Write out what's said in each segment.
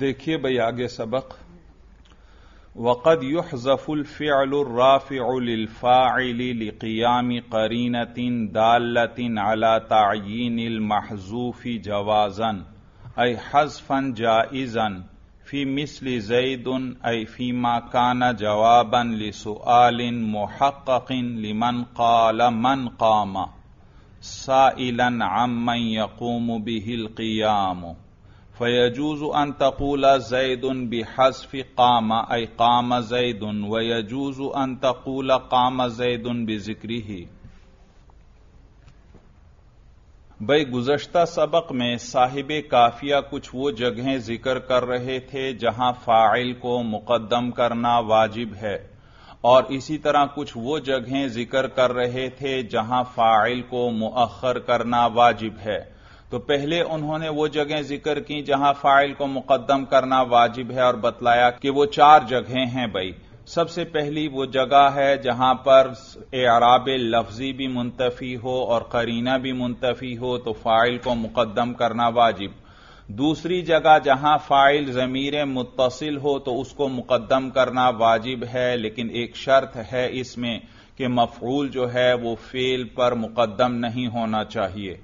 دیکھیے بھائی آگے سبق وقد يحذف الفعل الرافع للفاعل لقيام قرينة دالة على تعيين المحذوف جوازا أي حذفا جائزا في مثل زيد أي فيما كان جوابا لسؤال محقق لمن قال من قام سائلا عمن يقوم به القيام फयजूज अन तकूला जैदन बिहसफ काम ए काम जैदन वयजूज अन तकूला काम जैदन बिक्री ही भाई गुजश्ता सबक में साहिब काफिया कुछ वो जगहें जिक्र कर रहे थे जहां फाइल को मुकदम करना वाजिब है और इसी तरह कुछ वो जगहें जिक्र कर रहे थे जहां फाइल को मुअखर करना वाजिब है तो पहले उन्होंने वो जगह जिक्र की जहां फाइल को मुकदम करना वाजिब है और बतलाया कि वो चार जगहें हैं भाई सबसे पहली वो जगह है जहां पर एराब लफ्जी भी मुंतफी हो और करीना भी मुंतफी हो तो फाइल को मुकदम करना वाजिब दूसरी जगह जहां फाइल जमीर मुतसिल हो तो उसको मुकदम करना वाजिब है लेकिन एक शर्त है इसमें कि मफरूल जो है वो फेल पर मुकदम नहीं होना चाहिए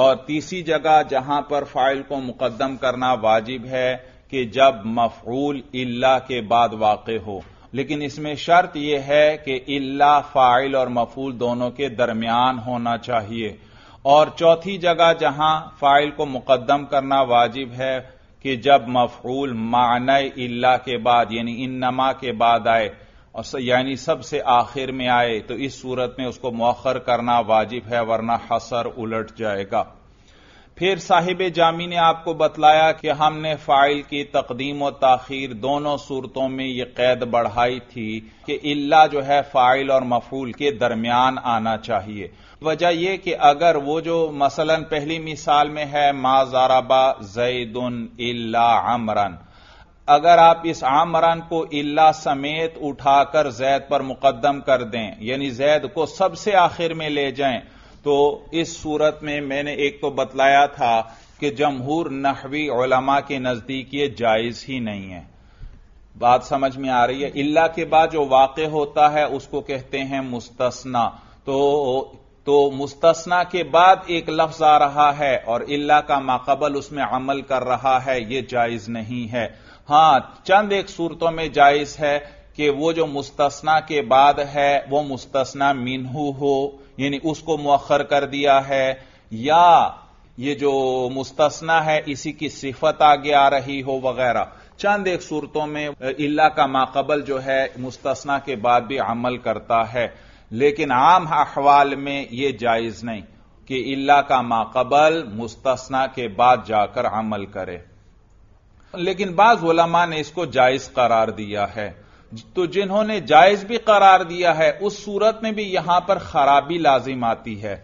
और तीसरी जगह जहां पर फाइल को मुकदम करना वाजिब है कि जब मफरूल इल्ला के बाद वाक़ हो लेकिन इसमें शर्त यह है कि इल्ला फाइल और मफूल दोनों के दरमियान होना चाहिए और चौथी जगह जहां फाइल को मुकदम करना वाजिब है कि जब मफरूल मान इल्ला के बाद यानी इन नमा के बाद आए और यानी सबसे आखिर में आए तो इस सूरत में उसको मौखर करना वाजिब है वरना हसर उलट जाएगा फिर साहिब जामी ने आपको बतलाया कि हमने फाइल की तकदीम और ताखीर दोनों सूरतों में यह कैद बढ़ाई थी कि इल्ला जो है फाइल और मफूल के दरमियान आना चाहिए वजह यह कि अगर वो जो मसलन पहली मिसाल में है मा जाराबा जैदन इल्ला अमरन अगर आप इस आमरान को इल्ला समेत उठाकर जैद पर मुकदम कर दें यानी जैद को सबसे आखिर में ले जाएं तो इस सूरत में मैंने एक तो बतलाया था कि जमहूर नहवी ओलमा के नजदीक ये जायज ही नहीं है बात समझ में आ रही है इल्ला के बाद जो वाक़ होता है उसको कहते हैं मुस्तना तो तो मुस्तना के बाद एक लफ्ज आ रहा है और इल्ला का माकबल उसमें अमल कर रहा है यह जायज नहीं है हां चंद एक सूरतों में जायज है कि वो जो मुस्तना के बाद है वो मुस्तना मीनू हो यानी उसको मौखर कर दिया है या ये जो मुस्तना है इसी की सिफत आगे आ रही हो वगैरह चंद एक सूरतों में इल्ला का माकबल जो है मुस्तना के बाद भी अमल करता है लेकिन आम अहवाल में यह जायज नहीं कि इल्ला का माकबल मुस्तना के बाद जाकर अमल करे लेकिन बाज उलमा ने इसको जायज करार दिया है तो जिन्होंने जायज भी करार दिया है उस सूरत में भी यहां पर खराबी लाजिम आती है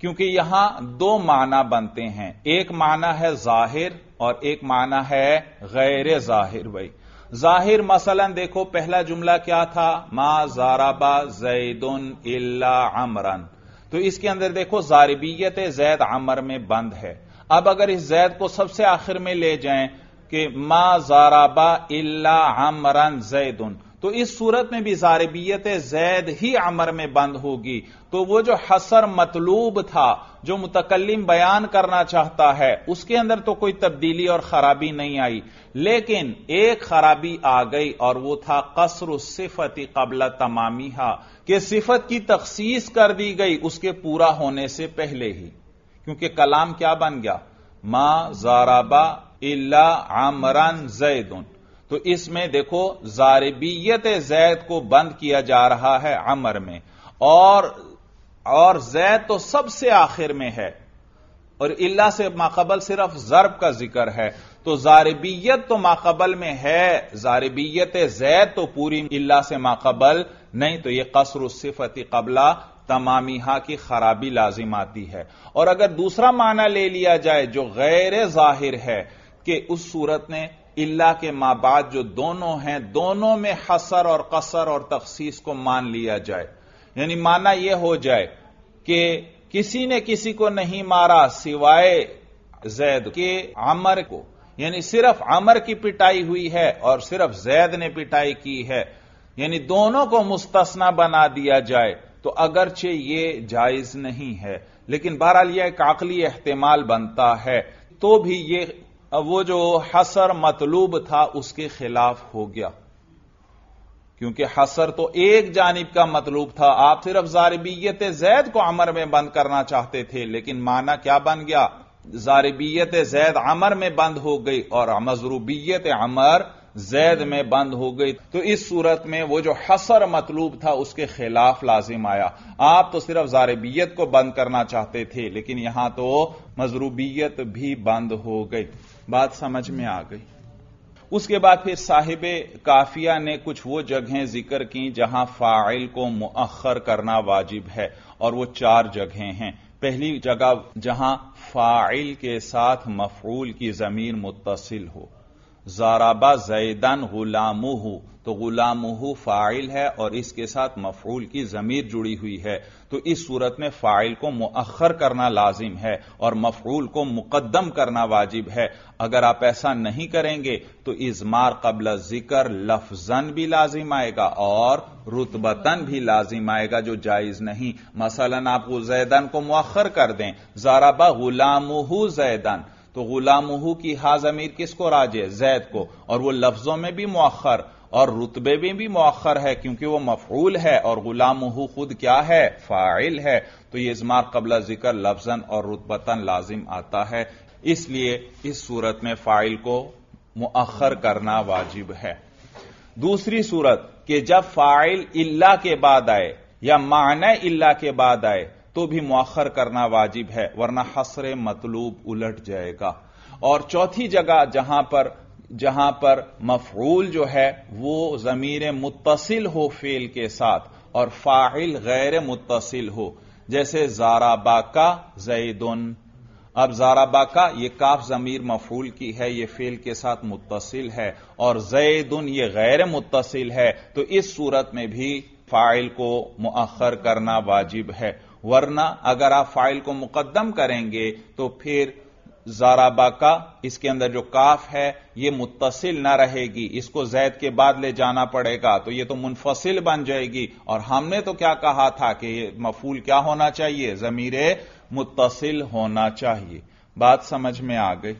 क्योंकि यहां दो माना बनते हैं एक माना है जाहिर और एक माना है गैर जाहिर भाई जाहिर मसलन देखो पहला जुमला क्या था मा जाराबा जैदन इला अमरन तो इसके अंदर देखो जारबियत जैद अमर में बंद है अब अगर इस जैद को सबसे आखिर में ले जाएं कि मा जाराबा इल्ला अमरन जैदन तो इस सूरत में भी जारबियत जैद ही अमर में बंद होगी तो वो जो हसर मतलूब था जो मुतकलम बयान करना चाहता है उसके अंदर तो कोई तब्दीली और खराबी नहीं आई लेकिन एक खराबी आ गई और वो था कसर सिफत कबला तमामीहा कि सिफत की तखसीस कर दी गई उसके पूरा होने से पहले ही क्योंकि कलाम क्या बन गया मा जाराबा इल्ला आमरान जैदन तो इसमें देखो जारबियत जैद को बंद किया जा रहा है अमर में और और जैद तो सबसे आखिर में है और इल्ला से माकबल सिर्फ जरब का जिक्र है तो जारबियत तो माकबल में है जारबियत जैद तो पूरी इल्ला से माकबल नहीं तो यह कसर सिफती कबला तमामीहा की खराबी लाजिम आती है और अगर दूसरा माना ले लिया जाए जो गैर जाहिर है कि उस सूरत ने इल्ला के मां बाद जो दोनों हैं दोनों में हसर और कसर और तखसीस को मान लिया जाए यानी माना यह हो जाए कि किसी ने किसी को नहीं मारा सिवाय जैद के अमर को यानी सिर्फ अमर की पिटाई हुई है और सिर्फ जैद ने पिटाई की है यानी दोनों को मुस्तना बना दिया जाए तो अगरचे ये जायज नहीं है लेकिन बहरहाल यह एक आकली अहतमाल बनता है तो भी ये अब वो जो हसर मतलूब था उसके खिलाफ हो गया क्योंकि हसर तो एक जानब का मतलूब था आप सिर्फ जारबियत जैद को अमर में बंद करना चाहते थे लेकिन माना क्या बन गया जारबियत जैद अमर में बंद हो गई और मजरूबियत अमर जैद में बंद हो गई तो इस सूरत में वो जो हसर मतलूब था उसके खिलाफ लाजिम आया आप तो सिर्फ जारबियत को बंद करना चाहते थे लेकिन यहां तो मजरूबियत भी बंद हो गई बात समझ में आ गई उसके बाद फिर साहिब काफिया ने कुछ वो जगहें जिक्र की जहां फाइल को मुअखर करना वाजिब है और वो चार जगहें हैं पहली जगह जहां फाइल के साथ मफूल की जमीन मुतसिल हो जाराबा जैदन गुलामुहू तो गुलामुहू फाइल है और इसके साथ मफूल की जमीर जुड़ी हुई है तो इस सूरत में फाइल को मुअखर करना लाजिम है और मफरूल को मुकदम करना वाजिब है अगर आप ऐसा नहीं करेंगे तो इजमार कबल जिक्र लफजन भी लाजिम आएगा और रुतबतन भी लाजिम आएगा जो जायज नहीं मसलन आप जैदन को मुअखर कर दें जाराबा गुलामहू जैदन तो गुलामहू की हाजमीर किसको राजे जैद को और वो लफ्जों में भी मुअखर और रुतबे में भी मौखर है क्योंकि वह मफूल है और गुलाम खुद क्या है फाइल है तो यह इजमार कबला जिक्र लफजन और रुतबतन लाजिम आता है इसलिए इस सूरत में फाइल को मुखर करना वाजिब है दूसरी सूरत कि जब फाइल इल्ला के बाद आए या मान इल्ला के बाद आए तो भी मौखर करना वाजिब है वरना हसर मतलूब उलट जाएगा और चौथी जगह जहां पर जहां पर मफरूल जो है वो जमीर मुतसिल हो फेल के साथ और फाइल गैर मुतसिल हो जैसे जाराबाका जैदन अब जाराबाका ये काफ जमीर मफूल की है ये फेल के साथ मुतसिल है और जैदन ये गैर मुतसिल है तो इस सूरत में भी फाइल को मुखर करना वाजिब है वरना अगर आप फाइल को मुकदम करेंगे तो फिर जाराबा का इसके अंदर जो काफ है यह मुतसिल ना रहेगी इसको जैद के बाद ले जाना पड़ेगा तो यह तो मुनफसिल बन जाएगी और हमने तो क्या कहा था कि मफूल क्या होना चाहिए जमीर मुतसिल होना चाहिए बात समझ में आ गई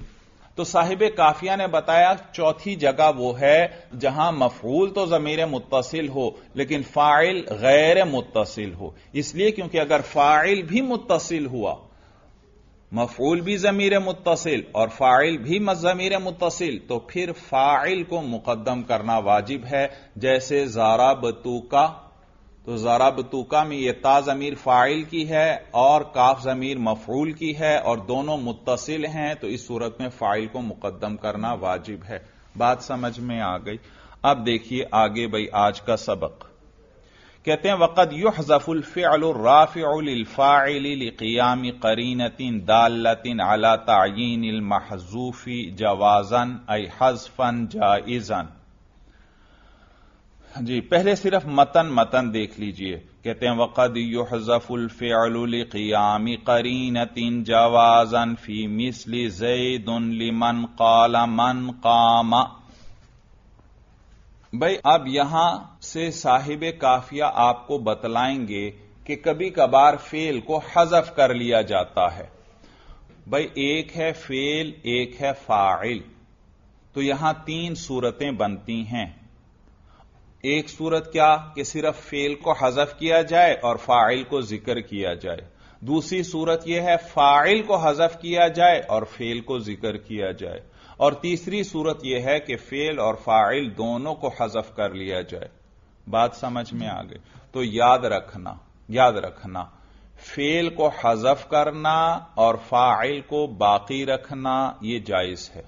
तो साहिब काफिया ने बताया चौथी जगह वो है जहां मफूल तो जमीर मुतसिल हो लेकिन फाइल गैर मुतसिल हो इसलिए क्योंकि अगर फाइल भी मुतसिल हुआ मफूल भी जमीर मुतसिल और फाइल भी जमीर मुतसिल तो फिर फाइल को मुकदम करना वाजिब है जैसे जारा बतूका तो जारा बतूका में यह ता जमीर फाइल की है और काफ जमीर मफूल की है और दोनों मुतसिल हैं तो इस सूरत में फाइल को मुकदम करना वाजिब है बात समझ में आ गई अब देखिए आगे भाई आज का सबक کہتے ہیں وقد يحذف الفعل الرافع للفاعل لقيام قرينه داله على تعيين المحذوف جوازا اي حذفا جائزا جی پہلے صرف متن متن دیکھ لیجئے کہتے ہیں وقد يحذف الفعل لقيام قرينه جوازا في مثل زيد لمن قال من قام भाई अब यहां से साहिब काफिया आपको बतलाएंगे कि कभी कभार फेल को हजफ कर लिया जाता है भाई एक है फेल एक है फाइल तो यहां तीन सूरतें बनती हैं एक सूरत क्या कि सिर्फ फेल को हजफ किया जाए और फाइल को जिक्र किया जाए दूसरी सूरत यह है फाइल को हजफ किया जाए और फेल को जिक्र किया जाए और तीसरी सूरत यह है कि फेल और फाइल दोनों को हजफ कर लिया जाए बात समझ में आ गई तो याद रखना याद रखना फेल को हजफ करना और फाइल को बाकी रखना यह जायज है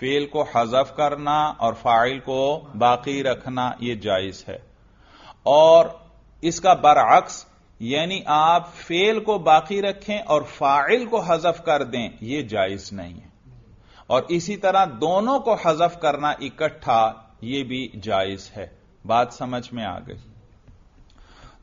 फेल को हजफ करना और फाइल को बाकी रखना यह जायज है और इसका बरअक्स यानी आप फेल को बाकी रखें और फाइल को हजफ कर दें यह जायज नहीं है और इसी तरह दोनों को हजफ करना इकट्ठा यह भी जायज है बात समझ में आ गई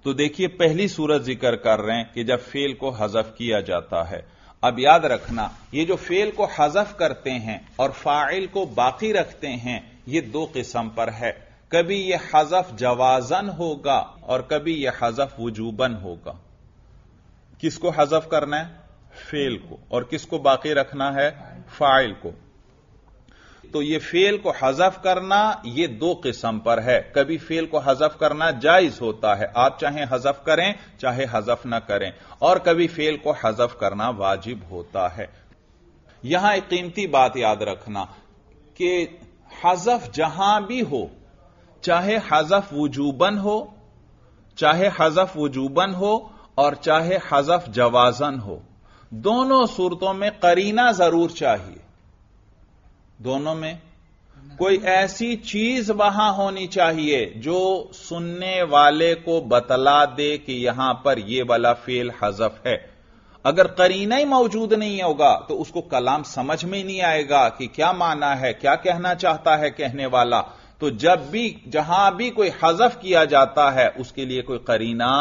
तो देखिए पहली सूरत जिक्र कर रहे हैं कि जब फेल को हजफ किया जाता है अब याद रखना ये जो फेल को हजफ करते हैं और फाइल को बाकी रखते हैं ये दो किस्म पर है कभी यह हजफ जवाजन होगा और कभी यह हजफ वजूबन होगा किसको हजफ करना है फेल को और किसको बाकी रखना है फाइल को तो ये फेल को हजफ करना ये दो किस्म पर है कभी फेल को हजफ करना जायज होता है आप चाहे हजफ करें चाहे हजफ ना करें और कभी फेल को हजफ करना वाजिब होता है यहां एक कीमती बात याद रखना कि हजफ जहां भी हो चाहे हजफ वजूबन हो चाहे हजफ वजूबन हो और चाहे हजफ जवाजन हो दोनों सूरतों में करीना जरूर चाहिए दोनों में कोई ऐसी चीज वहां होनी चाहिए जो सुनने वाले को बतला दे कि यहां पर यह वाला फेल हजफ है अगर करीना ही मौजूद नहीं होगा तो उसको कलाम समझ में नहीं आएगा कि क्या माना है क्या कहना चाहता है कहने वाला तो जब भी जहां भी कोई हजफ किया जाता है उसके लिए कोई करीना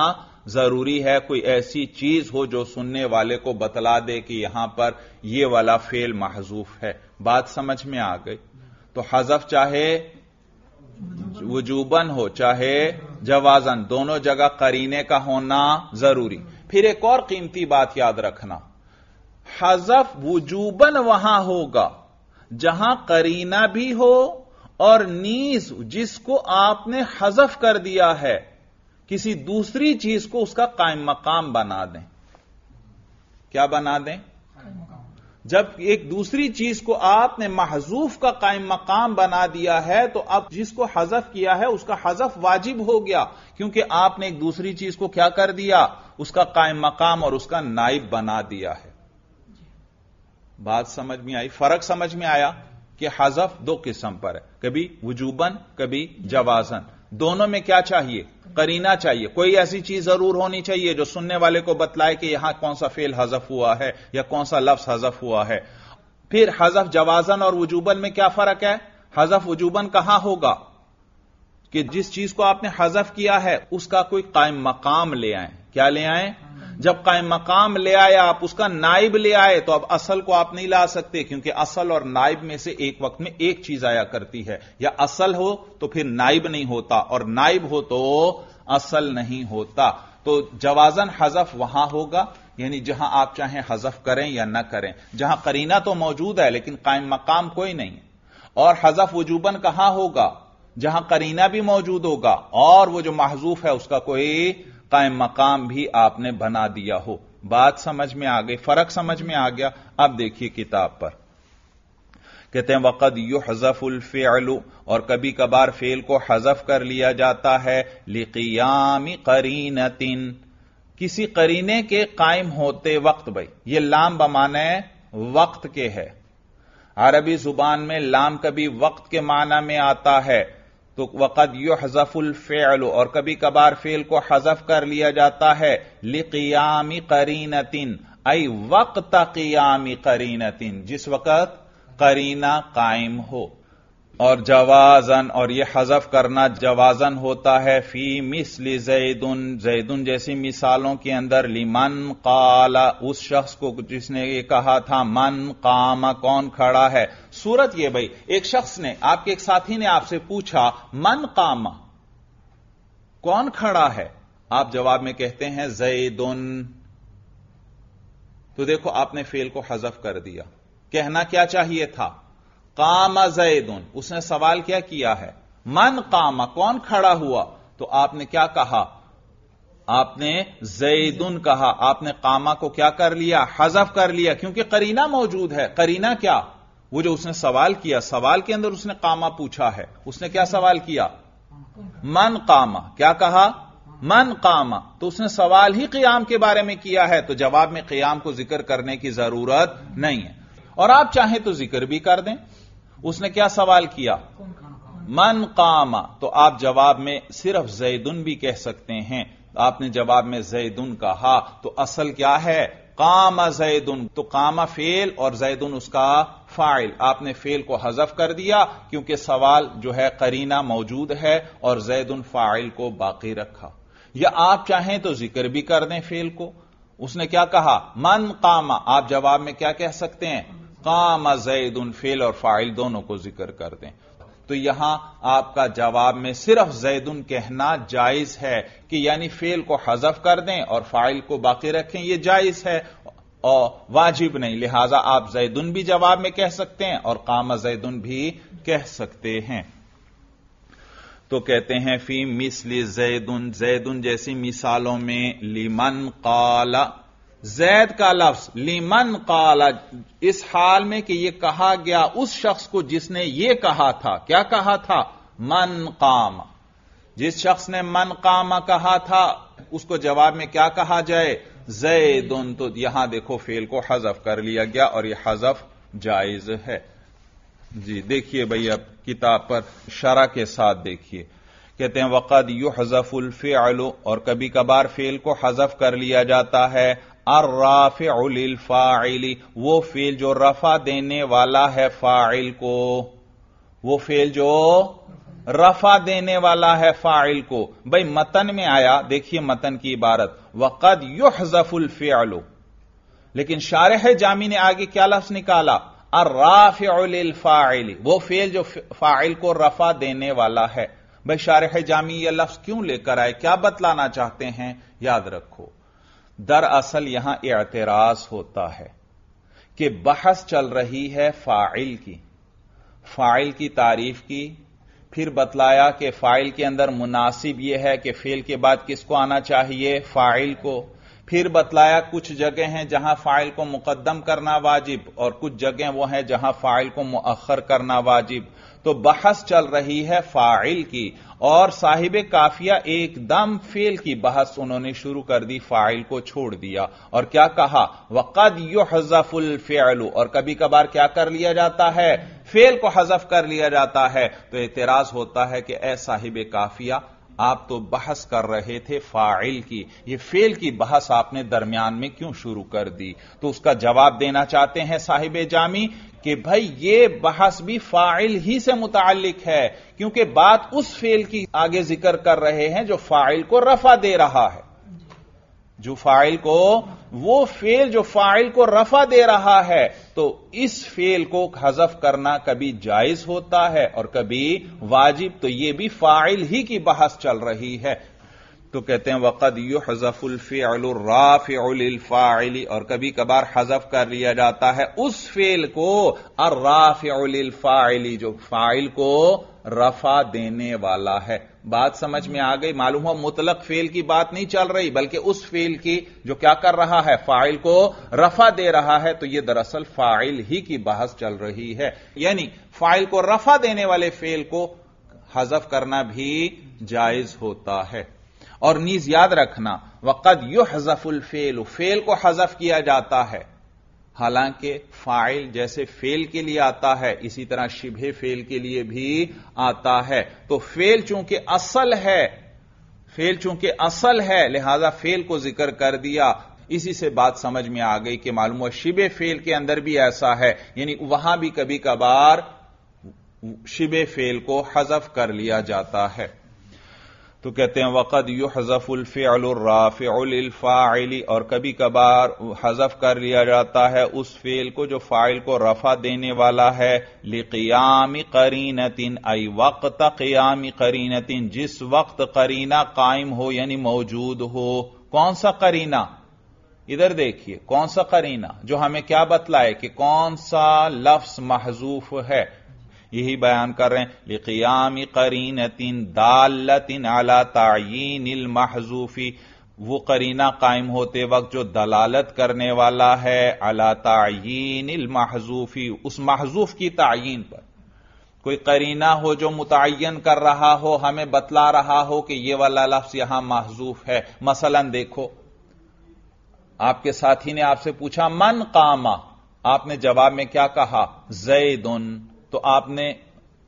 जरूरी है कोई ऐसी चीज हो जो सुनने वाले को बतला दे कि यहां पर यह वाला फेल महजूफ है बात समझ में आ गई तो हजफ चाहे वजूबन हो चाहे जवाजन दोनों जगह करीने का होना जरूरी फिर एक और कीमती बात याद रखना हजफ वजूबन वहां होगा जहां करीना भी हो और नीज जिसको आपने हजफ कर दिया है किसी दूसरी चीज को उसका कायम मकाम बना दें क्या बना दें जब एक दूसरी चीज को आपने महजूफ का कायम मकाम बना दिया है तो अब जिसको हजफ किया है उसका हजफ वाजिब हो गया क्योंकि आपने एक दूसरी चीज को क्या कर दिया उसका कायम मकाम और उसका नाइब बना दिया है बात समझ में आई फर्क समझ में आया कि हजफ दो किस्म पर है कभी वजूबन कभी जवाजन दोनों में क्या चाहिए करीना चाहिए कोई ऐसी चीज जरूर होनी चाहिए जो सुनने वाले को बतलाए कि यहां कौन सा फेल हजफ हुआ है या कौन सा लफ्स हजफ हुआ है फिर हजफ जवाजन और वजूबन में क्या फर्क है हजफ वजूबन कहां होगा कि जिस चीज को आपने हजफ किया है उसका कोई कायम मकाम ले आए क्या ले आए जब कायम मकाम ले आए आप उसका नाइब ले आए तो अब असल को आप नहीं ला सकते क्योंकि असल और नाइब में से एक वक्त में एक चीज आया करती है या असल हो तो फिर नाइब नहीं होता और नाइब हो तो असल नहीं होता तो जवाजन हजफ वहां होगा यानी जहां आप चाहें हजफ करें या ना करें जहां करीना तो मौजूद है लेकिन कायम मकाम कोई नहीं और हजफ वजूबन कहां होगा जहां करीना भी मौजूद होगा और वो जो महजूफ है उसका कोई कायम मकाम भी आपने बना दिया हो बात समझ में आ गई फर्क समझ में आ गया अब देखिए किताब पर कहते हैं वक़द यु हजफ़ुल्फ़ेलू और कभी कभार फेल को हजफ कर लिया जाता है लिकियामी करीनतिन किसी करीने के कायम होते वक्त भाई ये लाम बमाने वक्त के है अरबी जुबान में लाम कभी वक्त के माना में आता है तो वक़द युहजफुल फ़िल और कभी कभार फेल को हजफ कर लिया जाता है लिकियामी करीनतिन आई वक्त कियामी करीनतिन जिस वक़्त करीना कायम हो और जवाजन और ये हजफ करना जवाजन होता है फी मिसली जैदुन जैदुन जैसी मिसालों के अंदर ली मन काला उस शख्स को जिसने ये कहा था मन कामा कौन खड़ा है सूरत ये भाई एक शख्स ने आपके एक साथी ने आपसे पूछा मन कामा कौन खड़ा है आप जवाब में कहते हैं जैदुन तो देखो आपने फेल को हजफ कर दिया कहना क्या चाहिए था कामा जैदन उसने सवाल क्या किया है मन कामा कौन खड़ा हुआ तो आपने क्या कहा आपने जैदुन कहा आपने कामा को क्या कर लिया हजफ कर लिया क्योंकि करीना मौजूद है करीना क्या वो जो उसने सवाल किया सवाल के अंदर उसने कामा पूछा है उसने क्या सवाल किया मन कामा क्या कहा मन कामा तो उसने सवाल ही क्याम के बारे में किया है तो जवाब में क्याम को जिक्र करने की जरूरत नहीं है और आप चाहें तो जिक्र भी कर दें उसने क्या सवाल किया मन कामा तो आप जवाब में सिर्फ जैदुन भी कह सकते हैं आपने जवाब में जैदुन कहा तो असल क्या है कामा जैदुन तो कामा फेल और जैदुन उसका फाइल आपने फेल को हजफ कर दिया क्योंकि सवाल जो है करीना मौजूद है और जैदुन फाइल को बाकी रखा या आप चाहें तो जिक्र भी कर दें फेल को उसने क्या कहा मन कामा आप जवाब में क्या कह सकते हैं काम जैद उन फेल और फाइल दोनों को जिक्र कर दें तो यहां आपका जवाब में सिर्फ जैदुन कहना जायज है कि यानी फेल को हजफ कर दें और फाइल को बाकी रखें यह जायज है और वाजिब नहीं लिहाजा आप जैदुन भी जवाब में कह सकते हैं और काम जैदुन भी कह सकते हैं तो कहते हैं फी मिसली जैदुन जैदुन जैसी मिसालों में लिमन काला जैद का लफ्ज लीमन काला इस हाल में कि यह कहा गया उस शख्स को जिसने यह कहा था क्या कहा था मन काम जिस शख्स ने मन काम कहा था उसको जवाब में क्या कहा जाए जैद तो यहां देखो फेल को हजफ कर लिया गया और यह हजफ जायज है जी देखिए भाई अब किताब पर शरा के साथ देखिए कहते हैं वक़द यु उल्फे आलो और कभी कभार फेल को हजफ कर लिया जाता है अर राफिल वो फेल जो रफा देने वाला है फाइल को वो फेल जो रफा देने वाला है फाइल को भाई मतन में आया देखिए मतन की इबारत वक़द युहजफुल फेलो लेकिन शारह जामी ने आगे क्या लफ्स निकाला राफ फाइल वो फेल जो फाइल को रफा देने वाला है भाई शारह जामी यह लफ्स क्यों लेकर आए क्या बतलाना चाहते हैं याद रखो दरअसल यहां एतराज होता है कि बहस चल रही है फाइल की फाइल की तारीफ की फिर बतलाया कि फाइल के अंदर मुनासिब यह है कि फेल के बाद किसको आना चाहिए फाइल को फिर बतलाया कुछ जगह हैं जहां फाइल को मुकदम करना वाजिब और कुछ जगह वो हैं जहां फाइल को मुखर करना वाजिब तो बहस चल रही है फाइल की और साहिब काफिया एकदम फेल की बहस उन्होंने शुरू कर दी फाइल को छोड़ दिया और क्या कहा वक़द यो हजफुल फेलू और कभी कभार क्या कर लिया जाता है फेल को हजफ कर लिया जाता है तो एतराज होता है कि ए साहिब काफिया आप तो बहस कर रहे थे फाइल की ये फेल की बहस आपने दरमियान में क्यों शुरू कर दी तो उसका जवाब देना चाहते हैं साहिब जामी कि भाई ये बहस भी फाइल ही से मुतालिक है क्योंकि बात उस फेल की आगे जिक्र कर रहे हैं जो फाइल को रफा दे रहा है जो फाइल को वो फेल जो फाइल को रफा दे रहा है तो इस फेल को हजफ करना कभी जायज होता है और कभी वाजिब तो ये भी फाइल ही की बहस चल रही है तो कहते हैं वक़द यु हजफुल्फ़िलराफ़िलफ़ाइली और कभी कभार हजफ कर लिया जाता है उस फेल को अर्राफ़िलफ़ाइली जो फाइल को रफा देने वाला है बात समझ में आ गई मालूम हो मुतलक फेल की बात नहीं चल रही बल्कि उस फेल की जो क्या कर रहा है फाइल को रफा दे रहा है तो यह दरअसल फाइल ही की बहस चल रही है यानी फाइल को रफा देने वाले फेल को हजफ करना भी जायज होता है और नीज याद रखना वक़द यु हजफुल फेल फेल को हजफ किया जाता है हालांकि फाइल जैसे फेल के लिए आता है इसी तरह शिबे फेल के लिए भी आता है तो फेल चूंकि असल है फेल चूंकि असल है लिहाजा फेल को जिक्र कर दिया इसी से बात समझ में आ गई कि मालूम हुआ शिबे फेल के अंदर भी ऐसा है यानी वहां भी कभी कभार शिबे फेल को हजफ कर लिया जाता है तो कहते हैं वक़द यू यु हजफ़ुल्फ़िलफ़ाइली और कभी कभार हजफ कर लिया जाता है उस फेल को जो फ़ाइल को रफ़ा देने वाला है लिक़यामी करीनतिन अई वक्त क़यामी करीनतिन जिस वक्त करीना कायम हो यानी मौजूद हो कौन सा करीना इधर देखिए कौन सा करीना जो हमें क्या बतलाए कि कौन सा लफ्स महजूफ है यही बयान कर रहे हैं लिकियामी करीन तिन दालतिन अला इल महजूफी वो करीना कायम होते वक्त जो दलालत करने वाला है अला तयन महजूफी उस महजूफ की तयन पर कोई करीना हो जो मुतन कर रहा हो हमें बतला रहा हो कि ये वाला लफ्स यहां महजूफ है मसलन देखो आपके साथी ने आपसे पूछा मन कामा आपने जवाब में क्या कहा जैद तो आपने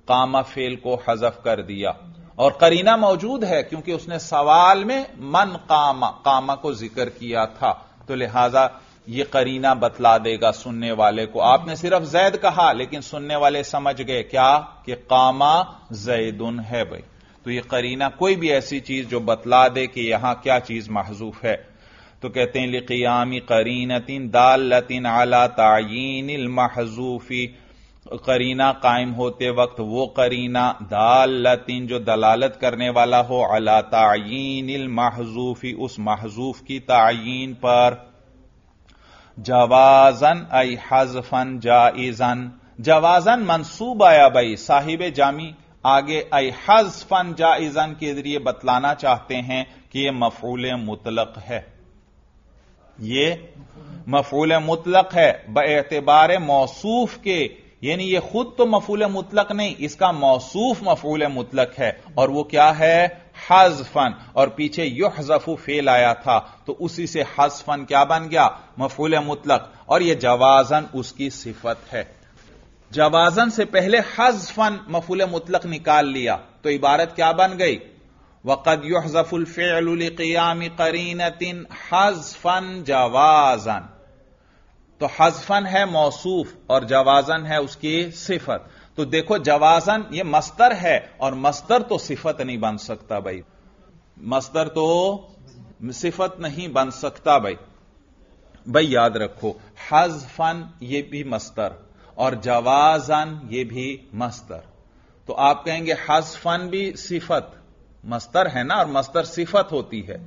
कामा फेल को हजफ कर दिया और करीना मौजूद है क्योंकि उसने सवाल में मन कामा कामा को जिक्र किया था तो लिहाजा ये करीना बतला देगा सुनने वाले को आपने सिर्फ जैद कहा लेकिन सुनने वाले समझ गए क्या कि कामा जैदुन है भाई तो ये करीना कोई भी ऐसी चीज जो बतला दे कि यहां क्या चीज महजूफ है तो कहते हैं लिकियामी करीनतिन दालतिन आला तयन महजूफी करीना कायम होते वक्त वो करीना दाल लतीन जो दलालत करने वाला हो अला तयन महजूफी उस महजूफ की तयन पर जवाजन अय हजफन जाइजन जवाजन मनसूब आया भाई साहिब जामी आगे अय हजफन जाइजन के जरिए बतलाना चाहते हैं कि यह मफूल मुतलक है ये मफूल मुतलक है बतबार मौसूफ के यानी ये खुद तो मफूल मुतलक नहीं इसका मौसूफ मफूल मुतलक है और वो क्या है हजफन और पीछे युहजफू फेल आया था तो उसी से हजफन क्या बन गया मफूल मुतलक और यह जवाजन उसकी सिफत है जवाजन से पहले हजफन मफूल मुतलक निकाल लिया तो इबारत क्या बन गई वक़द युहजफुल फेलुल तिन हजफन जवाजन तो हजफन है मौसूफ और जवाजन है उसकी सिफत तो देखो जवाजन ये मस्तर है और मस्तर तो सिफत नहीं बन सकता भाई मस्तर तो सिफत नहीं बन सकता भाई भाई याद रखो हजफन ये भी मस्तर और जवाजन ये भी मस्तर तो आप कहेंगे हजफन भी सिफत मस्तर है ना और मस्तर सिफत होती है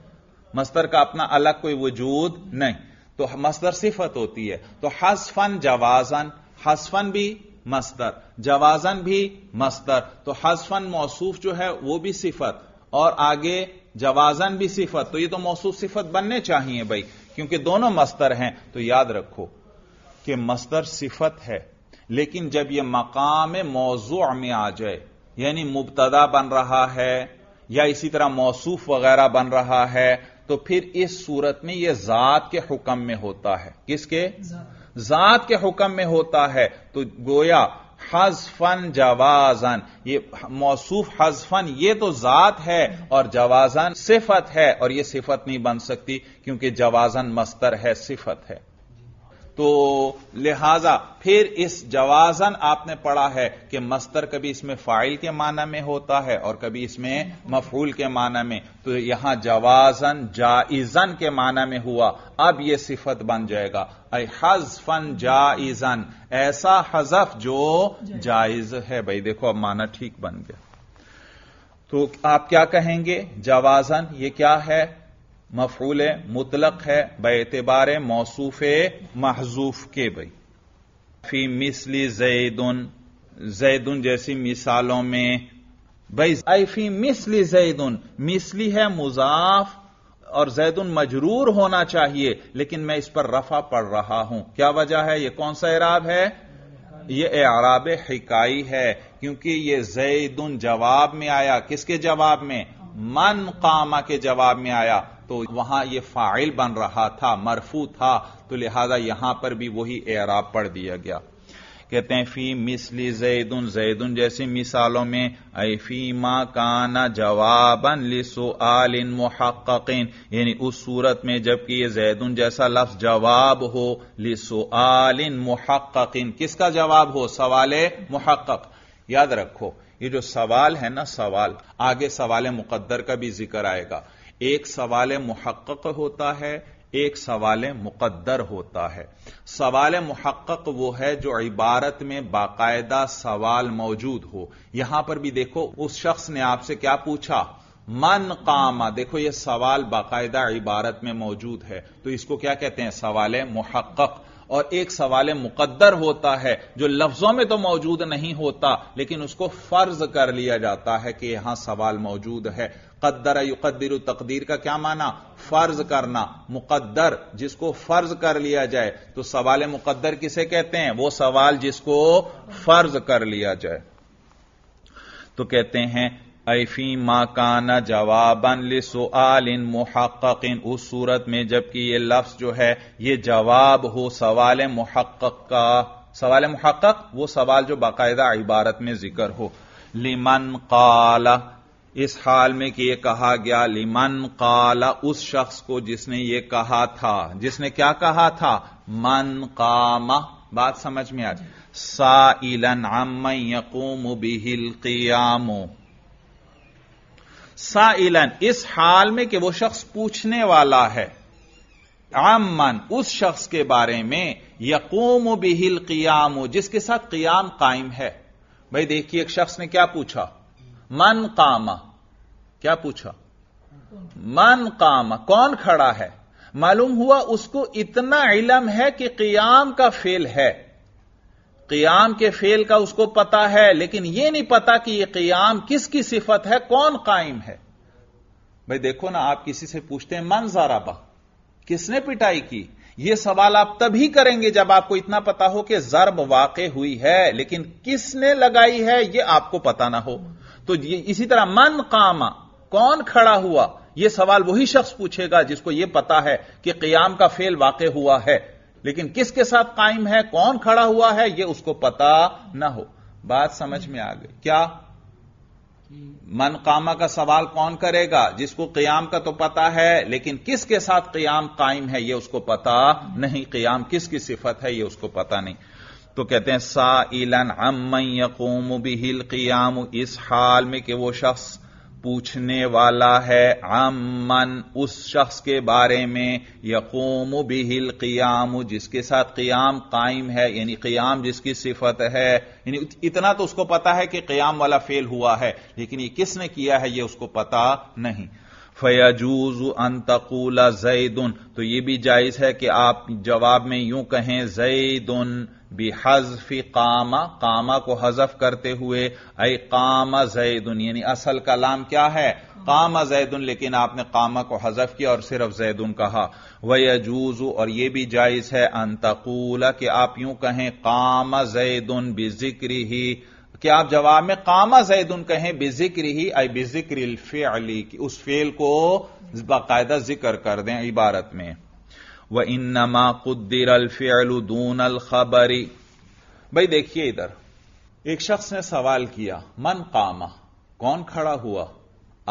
मस्तर का अपना अलग कोई वजूद नहीं तो मसदर सिफत होती है तो हसफन जवाजन हसफन भी मसदर जवाजन भी मसदर तो हसफन मौसूफ जो है वो भी सिफत और आगे जवाजन भी सिफत तो ये तो मौसूफ सिफत बनने चाहिए भाई क्योंकि दोनों मस्तर हैं तो याद रखो कि मस्तर सिफत है लेकिन जब यह मकाम मौजू में आ जाए यानी मुबतदा बन रहा है या इसी तरह मौसूफ वगैरह बन रहा है तो फिर इस सूरत में यह जात के हुक्म में होता है किसके जात के हुक्म में होता है तो गोया हजफन जवाजन ये मौसूफ हजफन ये तो जात है और जवाजन सिफत है और ये सिफत नहीं बन सकती क्योंकि जवाजन मस्तर है सिफत है तो लिहाजा फिर इस जवाजन आपने पढ़ा है कि मस्तर कभी इसमें फाइल के माना में होता है और कभी इसमें मफूल के माना में तो यहां जवाजन जाइजन के माना में हुआ अब यह सिफत बन जाएगा अ हजफन जाइजन ऐसा हजफ जो जायज है भाई देखो अब माना ठीक बन गया तो आप क्या कहेंगे जवाजन ये क्या है मफूल मुतलक है बेतबार मौसूफ महजूफ के भाई फी मिसली जैदन जैदन जैसी मिसालों में भाई फी मिसली जैदन मिसली है मुजाफ और जैदन मजरूर होना चाहिए लेकिन मैं इस पर रफा पढ़ रहा हूं क्या वजह है यह कौन सा इराब है यह एराब हिकाई है क्योंकि यह जैदन जवाब में आया किसके जवाब में मन कामा के जवाब में आया तो वहां ये फाइल बन रहा था मरफू था तो लिहाजा यहां पर भी वही एराब पढ़ दिया गया कहते हैं फी मिसली जैदुन जैदुन जैसी मिसालों में फी मा काना जवाबन लिसो इन मुहक्किन यानी उस सूरत में जबकि ये जैदुन जैसा लफ्ज जवाब हो लिसो आलिन मुहक्किन किसका जवाब हो सवाल मुहक्क याद रखो ये जो सवाल है ना सवाल आगे सवाल मुकद्दर का भी जिक्र आएगा एक सवाल मुहक्क होता है एक सवाल मुकद्दर होता है सवाल मुहक्क वो है जो इबारत में बाकायदा सवाल मौजूद हो यहां पर भी देखो उस शख्स ने आपसे क्या पूछा मन कामा देखो यह सवाल बाकायदा इबारत में मौजूद है तो इसको क्या कहते हैं सवाल मुहक्क और एक सवाल मुकद्दर होता है जो लफ्जों में तो मौजूद नहीं होता लेकिन उसको फर्ज कर लिया जाता है कि यहां सवाल मौजूद है कद्दर युकदर तकदीर का क्या माना फर्ज करना मुकद्दर जिसको फर्ज कर लिया जाए तो सवाल मुकद्दर किसे कहते हैं वो सवाल जिसको फर्ज कर लिया जाए तो कहते हैं ऐफी मा काना जवाबन लिसुआलिन इन उस सूरत में जबकि ये लफ्ज जो है ये जवाब हो सवाल मुहक्क का सवाल मुहक्क वो सवाल जो बाकायदा इबारत में जिक्र हो लिमन काला इस हाल में कि यह कहा गया लिमन काला उस शख्स को जिसने ये कहा था जिसने क्या कहा था मन कामा बात समझ में आ जाए सा इलन अम यकूम बिहिल कियामो साइलन इस हाल में कि वह शख्स पूछने वाला है आम मन उस शख्स के बारे में यकूम बिहिल कियाम जिसके साथ कियाम कायम है भाई देखिए एक शख्स ने क्या पूछा मन कामा क्या पूछा मन कामा कौन खड़ा है मालूम हुआ उसको इतना इलम है कि कियाम का फेल है कियाम के फेल का उसको पता है लेकिन यह नहीं पता कि यह कियाम किसकी सिफत है कौन कायम है भाई देखो ना आप किसी से पूछते हैं मन जाराबा किसने पिटाई की यह सवाल आप तभी करेंगे जब आपको इतना पता हो कि जरब वाक हुई है लेकिन किसने लगाई है यह आपको पता ना हो तो इसी तरह मन कामा कौन खड़ा हुआ यह सवाल वही शख्स पूछेगा जिसको यह पता है कि कयाम का फेल वाकई हुआ है लेकिन किसके साथ कायम है कौन खड़ा हुआ है यह उसको पता ना हो बात समझ में आ गई क्या मन कामा का सवाल कौन करेगा जिसको क्याम का तो पता है लेकिन किसके साथ कयाम कायम है यह उसको पता नहीं कयाम किसकी सिफत है यह उसको पता नहीं तो कहते हैं सा इलन अमन यकूम बिहिल क्याम इस हाल में कि वो शख्स पूछने वाला है आमन उस शख्स के बारे में यकूम बिहिल क़ियाम जिसके साथ क़ियाम कायम है यानी क़ियाम जिसकी सिफत है यानी इतना तो उसको पता है कि क़ियाम वाला फेल हुआ है लेकिन ये किसने किया है ये उसको पता नहीं फयाजूज अंतकूला तकूला जैदन तो ये भी जायज है कि आप जवाब में यूं कहें जैदन बेहजफ कामा कामा को हजफ करते हुए अई कामा जैदन यानी असल का नाम क्या है कामा जैदन लेकिन आपने कामा को हजफ किया और सिर्फ जैदन कहा वयजूज और यह भी जायज है अंतकूला कि आप यूं कहें कामा जैदन बिजिक्री ही कि आप जवाब में कामा जैद उन कहें बेजिक्र ही आई बेजिक्र फेली की उस फेल को बाकायदा जिक्र कर दें इबारत में व इन नमा कुद्दीर अलफेलून अल खबरी भाई देखिए इधर एक शख्स ने सवाल किया मन कामा कौन खड़ा हुआ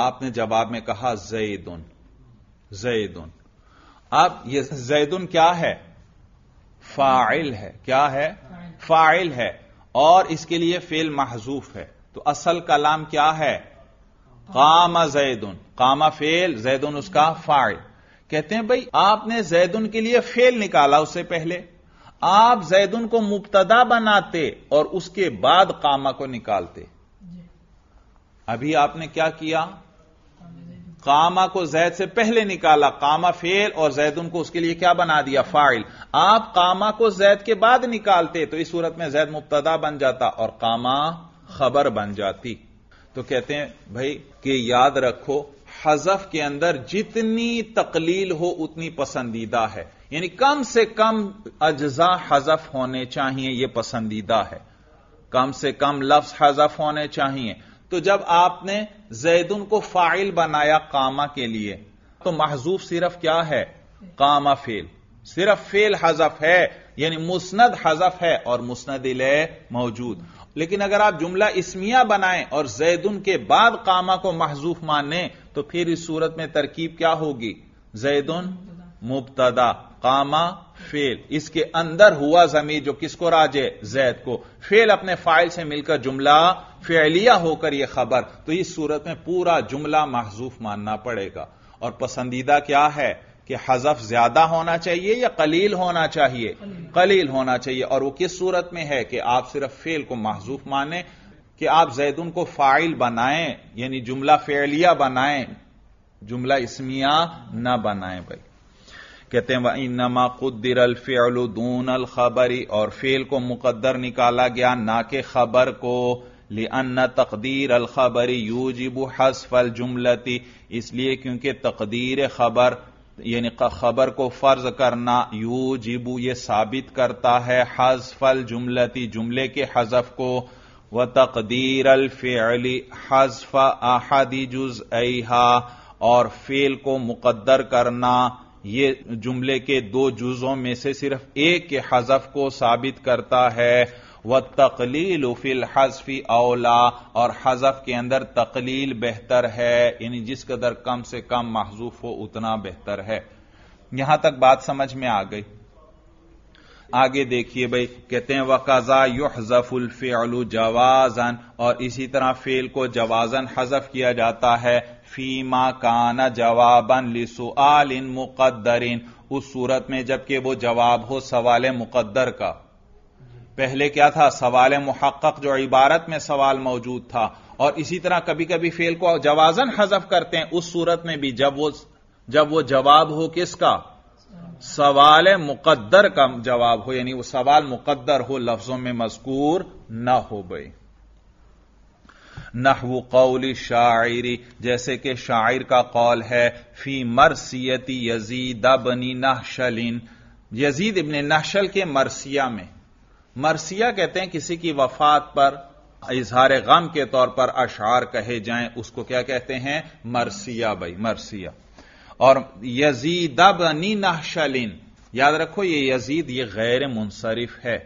आपने जवाब में कहा जैदुन जैदुन आप ये जैदुन क्या है फाइल है क्या है फाइल है और इसके लिए फेल महजूफ है तो असल कलाम क्या है कामा जैदुन कामा फेल जैदुन उसका फाइल कहते हैं भाई आपने जैदुन के लिए फेल निकाला उससे पहले आप जैदुन को मुबतदा बनाते और उसके बाद कामा को निकालते अभी आपने क्या किया कामा को जैद से पहले निकाला कामा फेल और जैदुन को उसके लिए क्या बना दिया फाइल आप कामा को जैद के बाद निकालते तो इस सूरत में जैद मुबतदा बन जाता और कामा खबर बन जाती तो कहते हैं भाई कि याद रखो हजफ के अंदर जितनी तकलील हो उतनी पसंदीदा है यानी कम से कम अज्जा हजफ होने चाहिए यह पसंदीदा है कम से कम लफ्ज हजफ होने चाहिए तो जब आपने जैदुन को फाइल बनाया कामा के लिए तो महजूफ सिर्फ क्या है कामा फेल सिर्फ फेल हजफ है यानी मुस्नद हजफ है और मुस्नद मौजूद लेकिन अगर आप जुमला इसमिया बनाएं और जैदुन के बाद कामा को महजूफ माने तो फिर इस सूरत में तरकीब क्या होगी जैदुन मुबतदा कामा फेल इसके अंदर हुआ जमीर जो किसको राजे जैद को फेल अपने फाइल से मिलकर जुमला फेलिया होकर यह खबर तो इस सूरत में पूरा जुमला महजूफ मानना पड़ेगा और पसंदीदा क्या है कि हजफ ज्यादा होना चाहिए या कलील होना चाहिए कलील होना चाहिए और वह किस सूरत में है कि आप सिर्फ फेल को महजूफ माने कि आप जैदुन को फाइल बनाएं यानी जुमला फेलिया बनाएं जुमला इसमिया ना बनाएं भाई कहते हैं वही नमा कुदर अलफ़ल दून अल खबरी और फेल को मुकद्दर निकाला गया ना के खबर को लिअन्न तकदीर अल खबरी यूजिब हसफल जुमलती इसलिए क्योंकि तकदीर खबर यानी खबर को फर्ज करना यूजिबु ये साबित करता है हजफल जुमलती जुमले के हजफ को व तकदीर अलफ़ली हजफ अहदी जुज और फेल को मुकद्दर करना ये जुमले के दो जुजों में से सिर्फ एक के हजफ को साबित करता है व तकलील उफिल हजफी अवला और हजफ के अंदर तकलील बेहतर है यानी जिस कदर कम से कम महजूफ हो उतना बेहतर है यहां तक बात समझ में आ गई आगे देखिए भाई कहते हैं वकाजा युहजफुल फेलू जवाजन और इसी तरह फेल को जवाजन हजफ किया जाता है फीमा काना जवाबन लिसुआलिन मुकदरिन उस सूरत में जबकि वो जवाब हो सवाल मुकद्दर का पहले क्या था सवाल मुहक्क जो इबारत में सवाल मौजूद था और इसी तरह कभी कभी फेल को जवाजन हजफ करते हैं उस सूरत में भी जब वो जब वो जवाब हो किसका सवाल मुकद्दर का जवाब हो यानी वो सवाल मुकद्दर हो लफ्जों में मजकूर ना हो गई नहव कौल शायरी जैसे कि शायर का कौल है फी मरसियती यजीद बनी नहशलिन यजीद इबन नहशल के मरसिया में मरसिया कहते हैं किसी की वफात पर इजहार गम के तौर पर अशार कहे जाए उसको क्या कहते हैं मरसिया भाई मरसिया और यजीद बनी नहशलिन याद रखो ये यजीद ये गैर मुनसरिफ है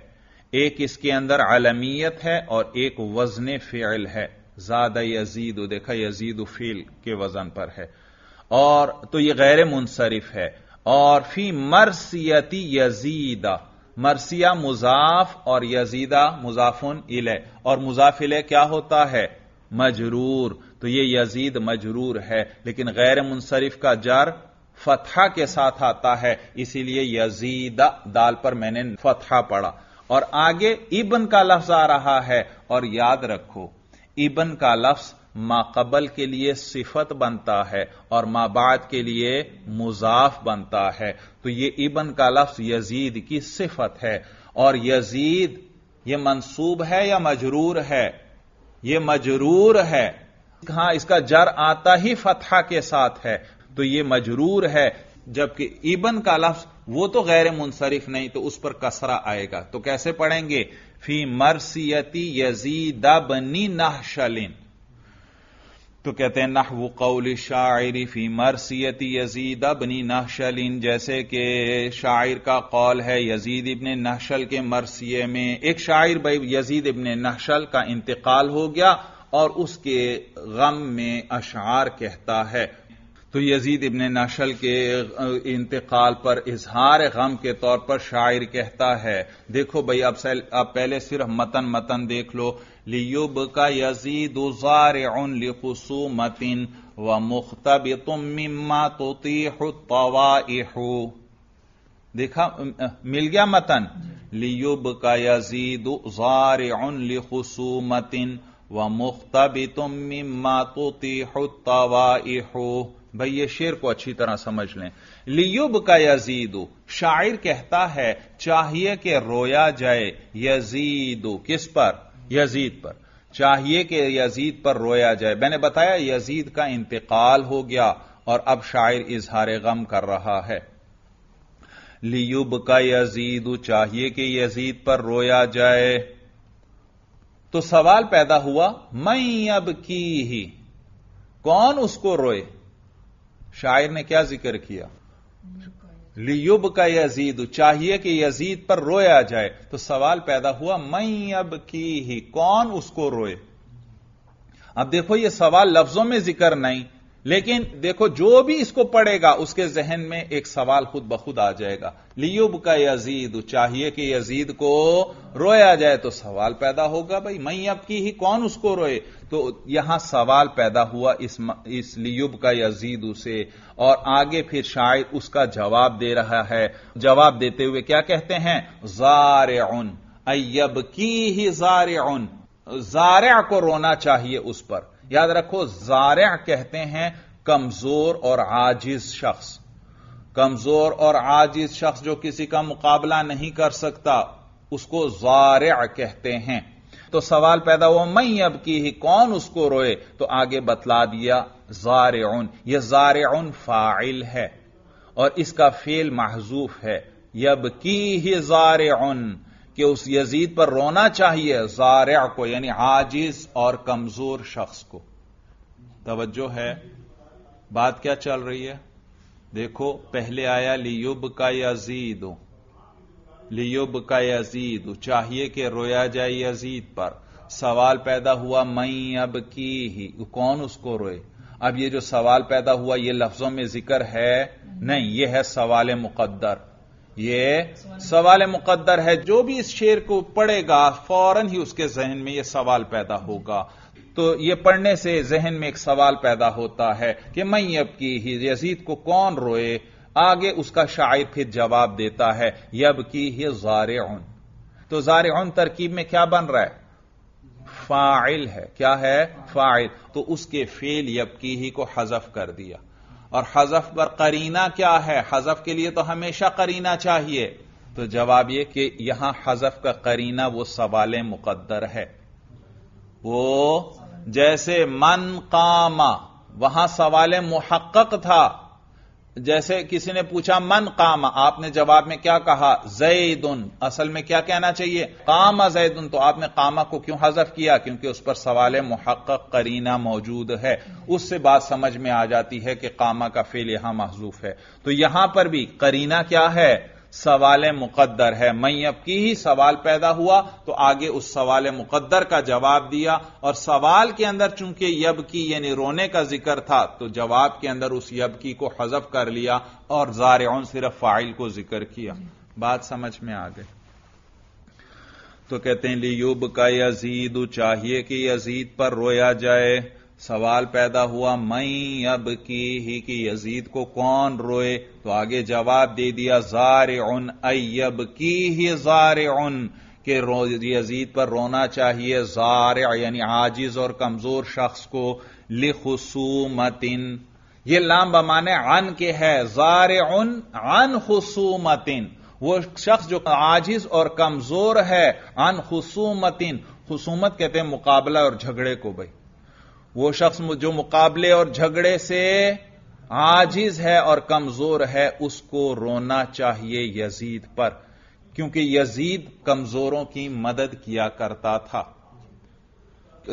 एक इसके अंदर आलमियत है और एक वजन फेल है ज्यादा यजीद देखा यजीद फील के वजन पर है और तो ये गैर मुनसरिफ है और फी मरसियती यजीदा मरसिया मुजाफ और यजीदा मुजाफुन इले और मुजाफिले क्या होता है मजरूर तो ये यजीद मजरूर है लेकिन गैर मुनसरिफ का जर फतहा के साथ आता है इसीलिए यजीदा दाल पर मैंने फतहा पढ़ा और आगे इबन का लफ्ज आ रहा है और याद रखो इबन का लफ्स माकबल के लिए सिफत बनता है और माबाद के लिए मुजाफ बनता है तो ये इबन का लफ्स यजीद की सिफत है और यजीद ये मंसूब है या मजरूर है ये मजरूर है हां इसका जर आता ही फतहा के साथ है तो ये मजरूर है जबकि इबन का लफ्ज वो तो गैर मुनसरिफ नहीं तो उस पर कसरा आएगा तो कैसे पढ़ेंगे फी मरसियती यजीद बनी नहशलिन तो कहते हैं वो कौल शायरी फी मरसियती यजीद बनी नहशलिन जैसे कि शायर का कौल है यजीद इबन नहशल के मरसिए में एक शायर भाई यजीद इबन नहशल का इंतकाल हो गया और उसके गम में अशार कहता है तो यजीद इबन नशल के इंतकाल पर इजहार गम के तौर पर शायर कहता है देखो भाई अब अब पहले सिर्फ मतन मतन देख लो लियुब का यजीद उजार मतिन व मुख्तब तुम मिम्मा तोती तवाइहू देखा मिल गया मतन लियुब का यजीद उजार मतिन व मुख्तब तुम मिम्मा तोती तवाइहू भाई ये शेर को अच्छी तरह समझ लें लियुब का यजीदु शायर कहता है चाहिए कि रोया जाए यजीदु किस पर यजीद पर चाहिए कि यजीद पर रोया जाए मैंने बताया यजीद का इंतकाल हो गया और अब शायर इजहार गम कर रहा है लियुब का यजीदु चाहिए कि यजीद पर रोया जाए तो सवाल पैदा हुआ मैं अब की ही कौन उसको रोए शायर ने क्या जिक्र किया लियुब का यजीद चाहिए कि यजीद पर रोया जाए तो सवाल पैदा हुआ मैं अब की ही कौन उसको रोए अब देखो ये सवाल लफ्जों में जिक्र नहीं लेकिन देखो जो भी इसको पढ़ेगा उसके जहन में एक सवाल खुद बखुद आ जाएगा लियुब का यजीद चाहिए कि यजीद को रोया जाए तो सवाल पैदा होगा भाई मई अब की ही कौन उसको रोए तो यहां सवाल पैदा हुआ इस इस लियुब का यजीद उसे और आगे फिर शायद उसका जवाब दे रहा है जवाब देते हुए क्या कहते हैं जार उन अयब की ही जार उन जारा को रोना चाहिए उस पर याद रखो जारे कहते हैं कमजोर और आजिज शख्स कमजोर और आजिज शख्स जो किसी का मुकाबला नहीं कर सकता उसको जारे कहते हैं तो सवाल पैदा हुआ मई अब की ही कौन उसको रोए तो आगे बतला दिया जार यह जार फाइल है और इसका फेल महजूफ है यब की ही जार कि उस यजीद पर रोना चाहिए जारया को यानी आजिज और कमजोर शख्स को तवज्जो है बात क्या चल रही है देखो पहले आया लियुब का यजीद लियुब का यजीद चाहिए कि रोया जाए यजीद पर सवाल पैदा हुआ मई अब की ही कौन उसको रोए अब ये जो सवाल पैदा हुआ ये लफ्जों में जिक्र है नहीं ये है सवाल मुकद्दर ये सवाल मुकद्दर है जो भी इस शेर को पढ़ेगा फौरन ही उसके जहन में यह सवाल पैदा होगा तो यह पढ़ने से जहन में एक सवाल पैदा होता है कि अब की ही यजीद को कौन रोए आगे उसका शायर फिर जवाब देता है यब की ही जार तो जार तरकीब में क्या बन रहा है फाइल है क्या है फाइल तो उसके फेल यब की ही को हजफ कर दिया और हजफ पर करीना क्या है हजफ के लिए तो हमेशा करीना चाहिए तो जवाब यह कि यहां हजफ का करीना वो सवाल मुकद्दर है वो जैसे मन कामा वहां सवाल मुहक था जैसे किसी ने पूछा मन कामा आपने जवाब में क्या कहा जैदुन असल में क्या कहना चाहिए कामा जैदुन तो आपने कामा को क्यों हजफ किया क्योंकि उस पर सवाल मुहक करीना मौजूद है उससे बात समझ में आ जाती है कि कामा का फेल यहां महजूफ है तो यहां पर भी करीना क्या है सवाल मुकद्दर है मैं अब की ही सवाल पैदा हुआ तो आगे उस सवाल मुकद्दर का जवाब दिया और सवाल के अंदर चूंकि यब की यानी रोने का जिक्र था तो जवाब के अंदर उस यब की को हजफ कर लिया और जार सिर्फ फाइल को जिक्र किया बात समझ में आ गई तो कहते हैं लियुब का यजीद चाहिए कि यजीद पर रोया जाए सवाल पैदा हुआ मई अब की ही कि यजीद को कौन रोए तो आगे जवाब दे दिया जार उन अयब की ही जार उन के यजीद पर रोना चाहिए जार यानी आजिज और कमजोर शख्स को लिखसूमतिन ये लाम बमाने अन के है जार उन अन खसूमतिन वो शख्स जो आजिज और कमजोर है अन खसूमतिन खसूमत कहते हैं मुकाबला और झगड़े को भाई वो शख्स जो मुकाबले और झगड़े से आजिज है और कमजोर है उसको रोना चाहिए यजीद पर क्योंकि यजीद कमजोरों की मदद किया करता था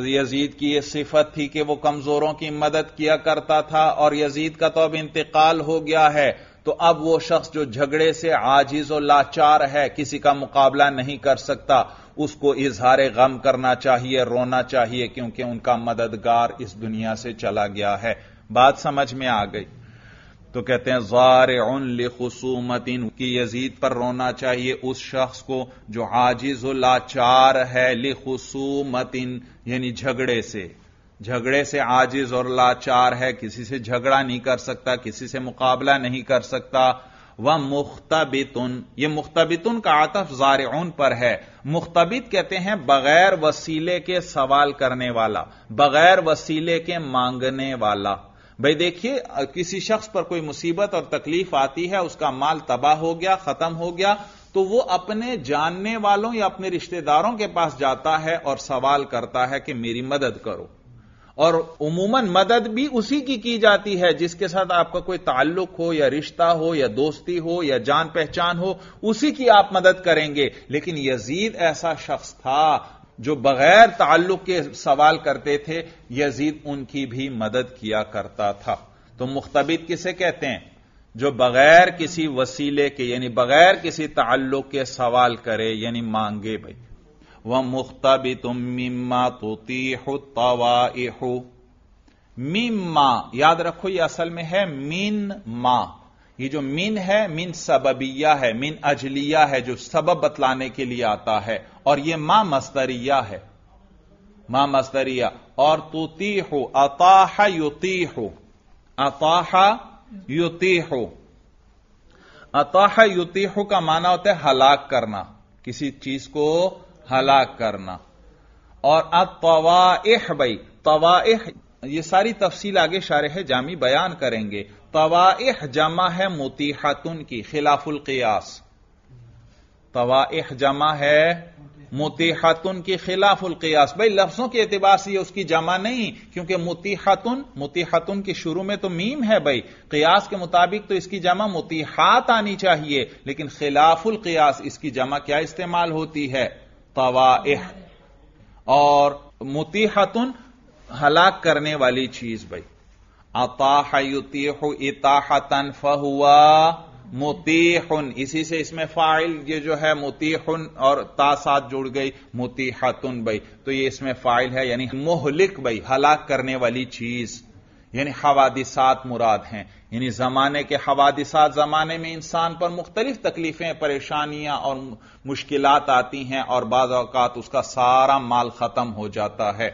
यजीद की यह सिफत थी कि वह कमजोरों की मदद किया करता था और यजीद का तो अब इंतकाल हो गया है तो अब वो शख्स जो झगड़े से आजिज और लाचार है किसी का मुकाबला नहीं कर सकता उसको इजहार गम करना चाहिए रोना चाहिए क्योंकि उनका मददगार इस दुनिया से चला गया है बात समझ में आ गई तो कहते हैं जार उन खसूमतिन की यजीद पर रोना चाहिए उस शख्स को जो आजिज लाचार है लिखसूमतिन यानी झगड़े से झगड़े से आजिज और लाचार है किसी से झगड़ा नहीं कर सकता किसी से मुकाबला नहीं कर सकता व मुख्तबितुन यह मुख्तबितुन का आतफ जारउन पर है मुख्तबित कहते हैं बगैर वसीले के सवाल करने वाला बगैर वसीले के मांगने वाला भाई देखिए किसी शख्स पर कोई मुसीबत और तकलीफ आती है उसका माल तबाह हो गया खत्म हो गया तो वो अपने जानने वालों या अपने रिश्तेदारों के पास जाता है और सवाल करता है कि मेरी मदद करो और उमूमन मदद भी उसी की की जाती है जिसके साथ आपका कोई ताल्लुक हो या रिश्ता हो या दोस्ती हो या जान पहचान हो उसी की आप मदद करेंगे लेकिन यजीद ऐसा शख्स था जो बगैर ताल्लुक के सवाल करते थे यजीद उनकी भी मदद किया करता था तो मुख्तबित किसे कहते हैं जो बगैर किसी वसीले के यानी बगैर किसी ताल्लुक के सवाल करे यानी मांगे भाई व मुख्तबि तुम मिम्मा तोती मीम मां याद रखो ये असल में है मीन मा ये जो मीन है मीन सबबिया है मीन अजलिया है जो सबब बतलाने के लिए आता है और ये मां मस्तरिया है मां मस्तरिया और तूती हो अताह युती हो अताह युती हो अताह युती हो का माना होता है हलाक करना किसी चीज को हलाक करना और अब तवाह बई तवाइह ये सारी तफसील आगे शारह जामी बयान करेंगे तवाह जमा है मोतीहातुन की खिलाफुल कियास तवाह जमा है मुतीहातुन की खिलाफुल कियास भाई लफ्जों के एतबार से उसकी जमा नहीं क्योंकि मोती मुतीहातुन के शुरू में तो मीम है भाई कियास के मुताबिक तो इसकी जमा मुतीहात आनी चाहिए लेकिन खिलाफुल कियास इसकी जमा क्या इस्तेमाल होती है तवाह और मुतीहतुन हलाक करने वाली चीज भाई अताह युतीह इताहतन फहुआ मुतीहन इसी से इसमें फाइल ये जो है मुतीहन और ता साथ जुड़ गई मुतीहतुन भाई तो ये इसमें फाइल है यानी मोहलिक भाई हलाक करने वाली चीज यानी हवादिसात मुराद हैं यानी जमाने के हवादिसात जमाने में इंसान पर मुख्तलिफ तकलीफें परेशानियां और मुश्किल आती हैं और बाज अवकात उसका सारा माल खत्म हो जाता है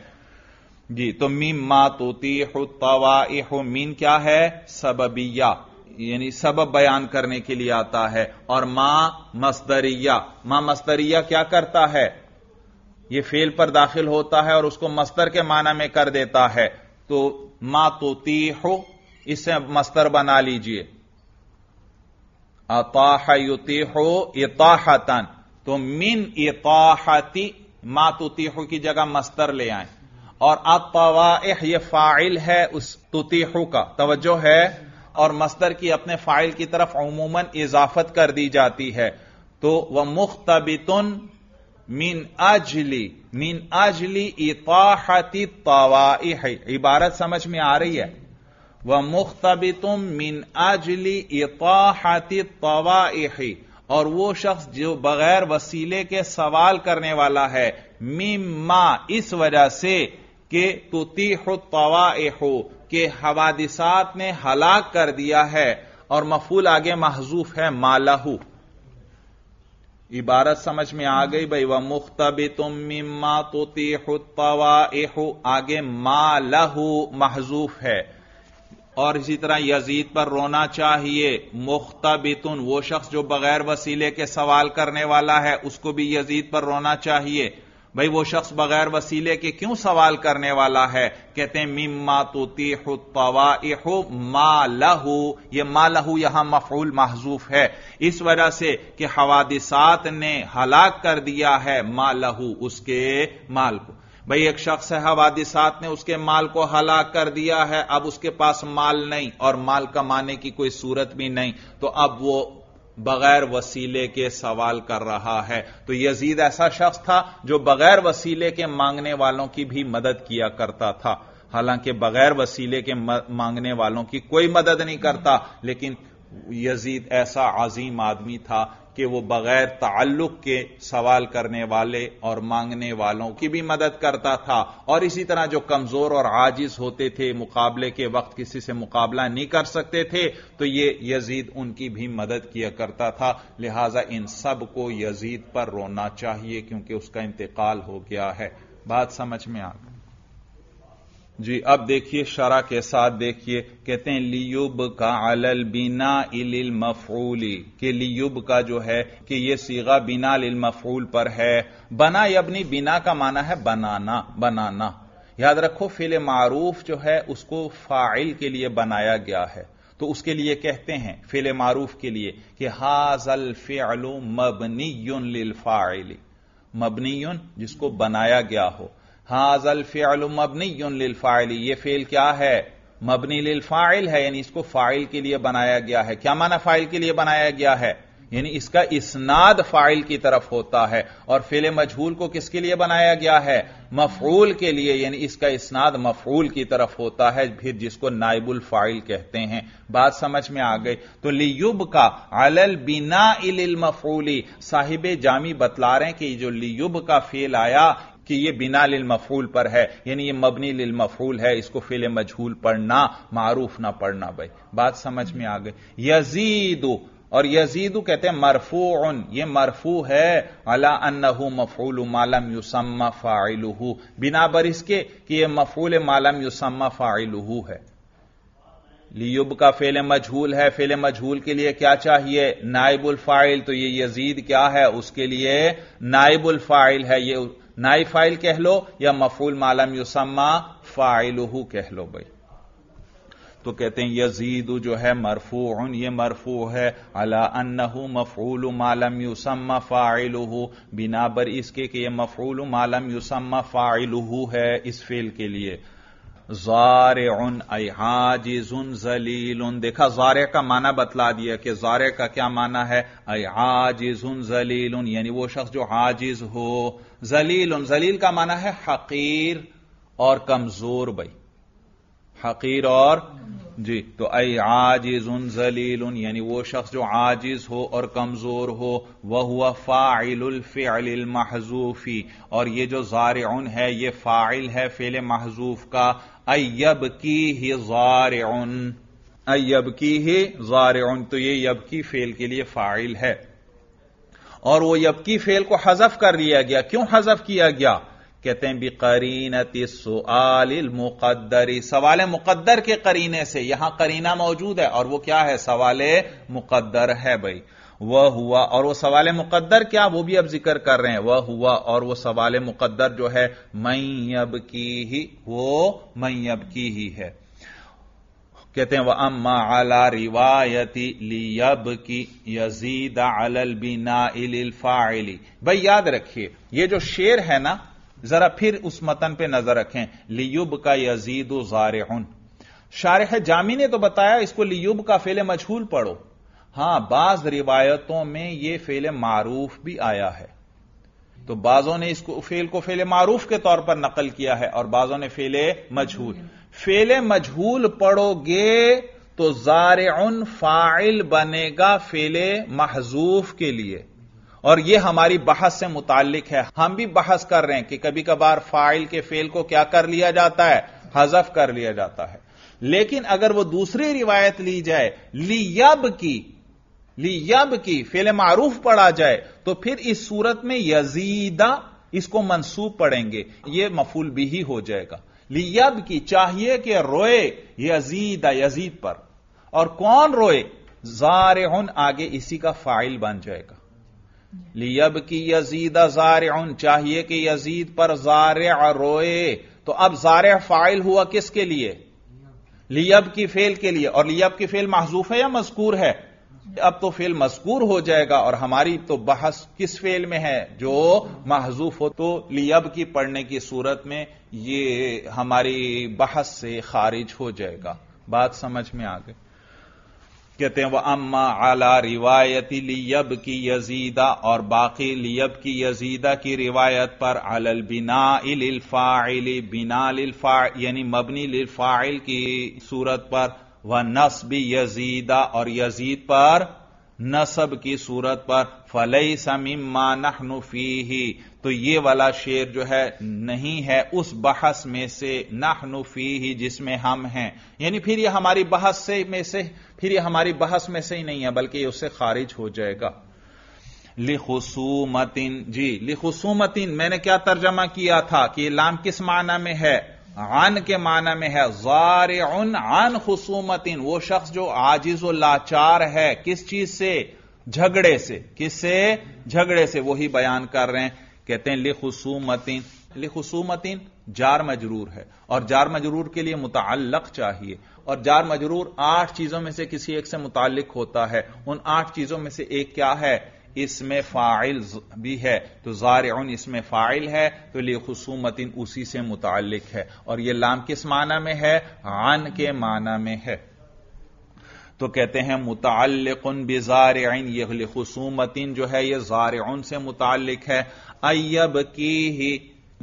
जी तो मीम मा तोती तवाह मीन क्या है सबबिया यानी सबब बयान करने के लिए आता है और मां मस्तरिया मां मस्तरिया क्या करता है यह फेल पर दाखिल होता है और उसको मस्तर के माना में कर देता है तो मा तोती हो इसे मस्तर बना लीजिए अताह युति हो इताहतन तो मिन इताहती मा हो तो की जगह मस्तर ले आए और अतवाह ये फाइल है उस हो तो का तवज्जो है और मस्तर की अपने फाइल की तरफ अमूमन इजाफत कर दी जाती है तो वह मुख्तबितुन मिन अजली मिन अजली इताहती तवाइ इबारत समझ में आ रही है वह मुख्तबितुम मिन अजली इताहती तवाइ और वो शख्स जो बगैर वसीले के सवाल करने वाला है मिम्मा इस वजह से कि तुती हो के हवादिसात ने हलाक कर दिया है और मफूल आगे महजूफ है मालाहू इबारत समझ में आ गई भाई वह मुख्तबी तुम मिम्मा तोती आगे मा लहू महजूफ है और इसी तरह यजीद पर रोना चाहिए मुख्तबितुन वो शख्स जो बगैर वसीले के सवाल करने वाला है उसको भी यजीद पर रोना चाहिए भाई वो शख्स बगैर वसीले के क्यों सवाल करने वाला है कहते हैं मिम्मा तोती हो मा लहू ये मा लहू यहां मफूल महजूफ है इस वजह से कि हवादिसात ने हलाक कर दिया है मा लहू उसके माल को भाई एक शख्स है हवादिसात ने उसके माल को हलाक कर दिया है अब उसके पास माल नहीं और माल कमाने की कोई सूरत भी नहीं तो अब वो बगैर वसीले के सवाल कर रहा है तो यजीद ऐसा शख्स था जो बगैर वसीले के मांगने वालों की भी मदद किया करता था हालांकि बगैर वसीले के मांगने वालों की कोई मदद नहीं करता लेकिन यजीद ऐसा आजीम आदमी था कि वो बगैर ताल्लुक के सवाल करने वाले और मांगने वालों की भी मदद करता था और इसी तरह जो कमजोर और आजिज होते थे मुकाबले के वक्त किसी से मुकाबला नहीं कर सकते थे तो ये यजीद उनकी भी मदद किया करता था लिहाजा इन सब को यजीद पर रोना चाहिए क्योंकि उसका इंतकाल हो गया है बात समझ में आ गई जी अब देखिए शरा के साथ देखिए कहते हैं लियुब का अलल बिना इल मफूली के लियुब का जो है कि ये सीगा बिना लिल मफूल पर है बना यबनी बिना का माना है बनाना बनाना याद रखो फिल मारूफ जो है उसको फाइल के लिए बनाया गया है तो उसके लिए कहते हैं फिल मारूफ के लिए कि हाजल फेलो मबनी लिल फाइली मबनी जिसको बनाया गया हो हाजल फेल मबनी फ़ाइल ये फेल क्या है मबनी फ़ाइल है यानी इसको फ़ाइल के लिए बनाया गया है क्या माना फ़ाइल के लिए बनाया गया है यानी इसका इसनाद फ़ाइल की तरफ होता है और फेल मजहूल को किसके लिए बनाया गया है मफूल के लिए यानी इसका इसनाद मफूल की तरफ होता है फिर जिसको नाइबुल फ़ाइल कहते हैं बात समझ में आ गई तो लियुब का अलल बिना इल मफूली साहिब जामी बतला रहे हैं कि जो लियुब का फेल आया कि ये बिना लिल मफूल पर है यानी ये मबनी लिल मफूल है इसको फिल मजहूल पढ़ना मारूफ ना पढ़ना भाई बात समझ में आ गई यजीदू और यजीदू कहते हैं मरफू उन ये मरफू है अला अन्नहु मफूल मालम युसम्मा फाइलहू बिना बर इसके कि यह मफूल मालम युसम्मा फाइलहू है लियुब का फेल मजहूल है फेल मजहूल के लिए क्या चाहिए नाइबुल फाइल तो ये यजीद क्या है उसके लिए नाइबुल फाइल है ये नाई फाइल कह लो या मफूल मालम युसम्मा फाइलहू कह लो भाई तो कहते हैं यजीद जो है मरफू ये मरफू है अला अनहू मफूल मालम यूसम फ़ाइलहू बिना बर इसके कि यह मफूल मालम यूसम फ़ाइलहू है इस फेल के लिए जार अहाजिज जलील उन देखा जारे का माना बतला दिया कि जारे का क्या माना है अहाजिज जलील उन यानी वो शख्स जो हाजिज हो जलील उन जलील का माना है हकीर और कमजोर भाई हकीर और जी तो अई आजिज उन जलील उन यानी वो शख्स जो आजिज हो और कमजोर हो वह हुआ फाइल फेल महजूफी और ये जो जार उन है ये फाइल है फेल महजूफ का अयब की ही जार उन अयब की ही जार उन तो ये यब की फेल के लिए फाइल है और वो यबकी फेल को हजफ कर लिया गया क्यों हजफ किया गया कहते हैं बिकरीन सुल मुकद्दरी सवाल मुकदर के करीने से यहां करीना मौजूद है और वो क्या है सवाल मुकदर है भाई वह हुआ और वह सवाल मुकदर क्या वो भी अब जिक्र कर रहे हैं वह हुआ और वह सवाल मुकदर जो है अब की ही वो अब की ही है कहते हैं वह अम्मा अला रिवायती लियब की यजीद अल बिना फाइली भाई याद रखिए यह जो शेर है ना जरा फिर उस मतन पर नजर रखें लियुब का यजीद जारहन शारह जामी ने तो बताया इसको लियुब का फेले मजहूल पढ़ो हां बाज रिवायतों में यह फेले मारूफ भी आया है तो बाजों ने इसको फेल को फेले मारूफ के तौर पर नकल किया है और बाजों ने फेले मजहूल फेले मजहूल पढ़ोगे तो जार उन फाइल बनेगा फेले महजूफ के लिए और यह हमारी बहस से मुतालिक है हम भी बहस कर रहे हैं कि कभी कभार फाइल के फेल को क्या कर लिया जाता है हजफ कर लिया जाता है लेकिन अगर वह दूसरी रिवायत ली जाए लियब की लियब की फेले मारूफ पढ़ा जाए तो फिर इस सूरत में यजीदा इसको मंसूब पढ़ेंगे यह मफूल भी ही हो जाएगा लियब की चाहिए कि रोए यजीद यजीद पर और कौन रोए जार आगे इसी का फाइल बन जाएगा लियब की यजीद जार चाहिए कि यजीद पर जार रोए तो अब जार फाइल हुआ किसके लिए लियब की फेल के लिए और लियब की फेल महजूफ है या मजकूर है अब तो फेल मजकूर हो जाएगा और हमारी तो बहस किस फेल में है जो महजूफ हो तो लियब की पढ़ने की सूरत में ये हमारी बहस से खारिज हो जाएगा बात समझ में आ गई कहते हैं वह अम्मा आला रिवायती लियब की यजीदा और बाकी लियब की यजीदा की रिवायत पर अलल बिना इली बिना लिल्फा यानी मबनी लिल्फाइल की सूरत पर वह नस्ब यजीदा और यजीद पर नसब की सूरत पर फलई समीमा नुफी ही तो ये वाला शेर जो है नहीं है उस बहस में से नहनुफी ही जिसमें हम हैं यानी फिर ये हमारी बहस से में से फिर ये हमारी बहस में से ही नहीं है बल्कि उससे खारिज हो जाएगा लिखुसूमतिन जी लिखुसूमतिन मैंने क्या तर्जमा किया था कि लाम किस माना में है आन के माना में है जार उन आन इन वो शख्स जो आजिज लाचार है किस चीज से झगड़े से किससे झगड़े से वही बयान कर रहे हैं कहते हैं लिखसूमतिन लिखसूमतिन जार मजरूर है और जार मजरूर के लिए मुतलक चाहिए और जार मजरूर आठ चीजों में से किसी एक से मुतालिक होता है उन आठ चीजों में से एक क्या है इसमें फ़ाइल भी है तो उन इसमें फ़ाइल है तो लिए इन उसी से मुतल है और यह लाम किस माना में है आन के माना में है तो कहते हैं मुतन बिजार ये खसूमतिन जो है यह उन से मुतल है अयब की ही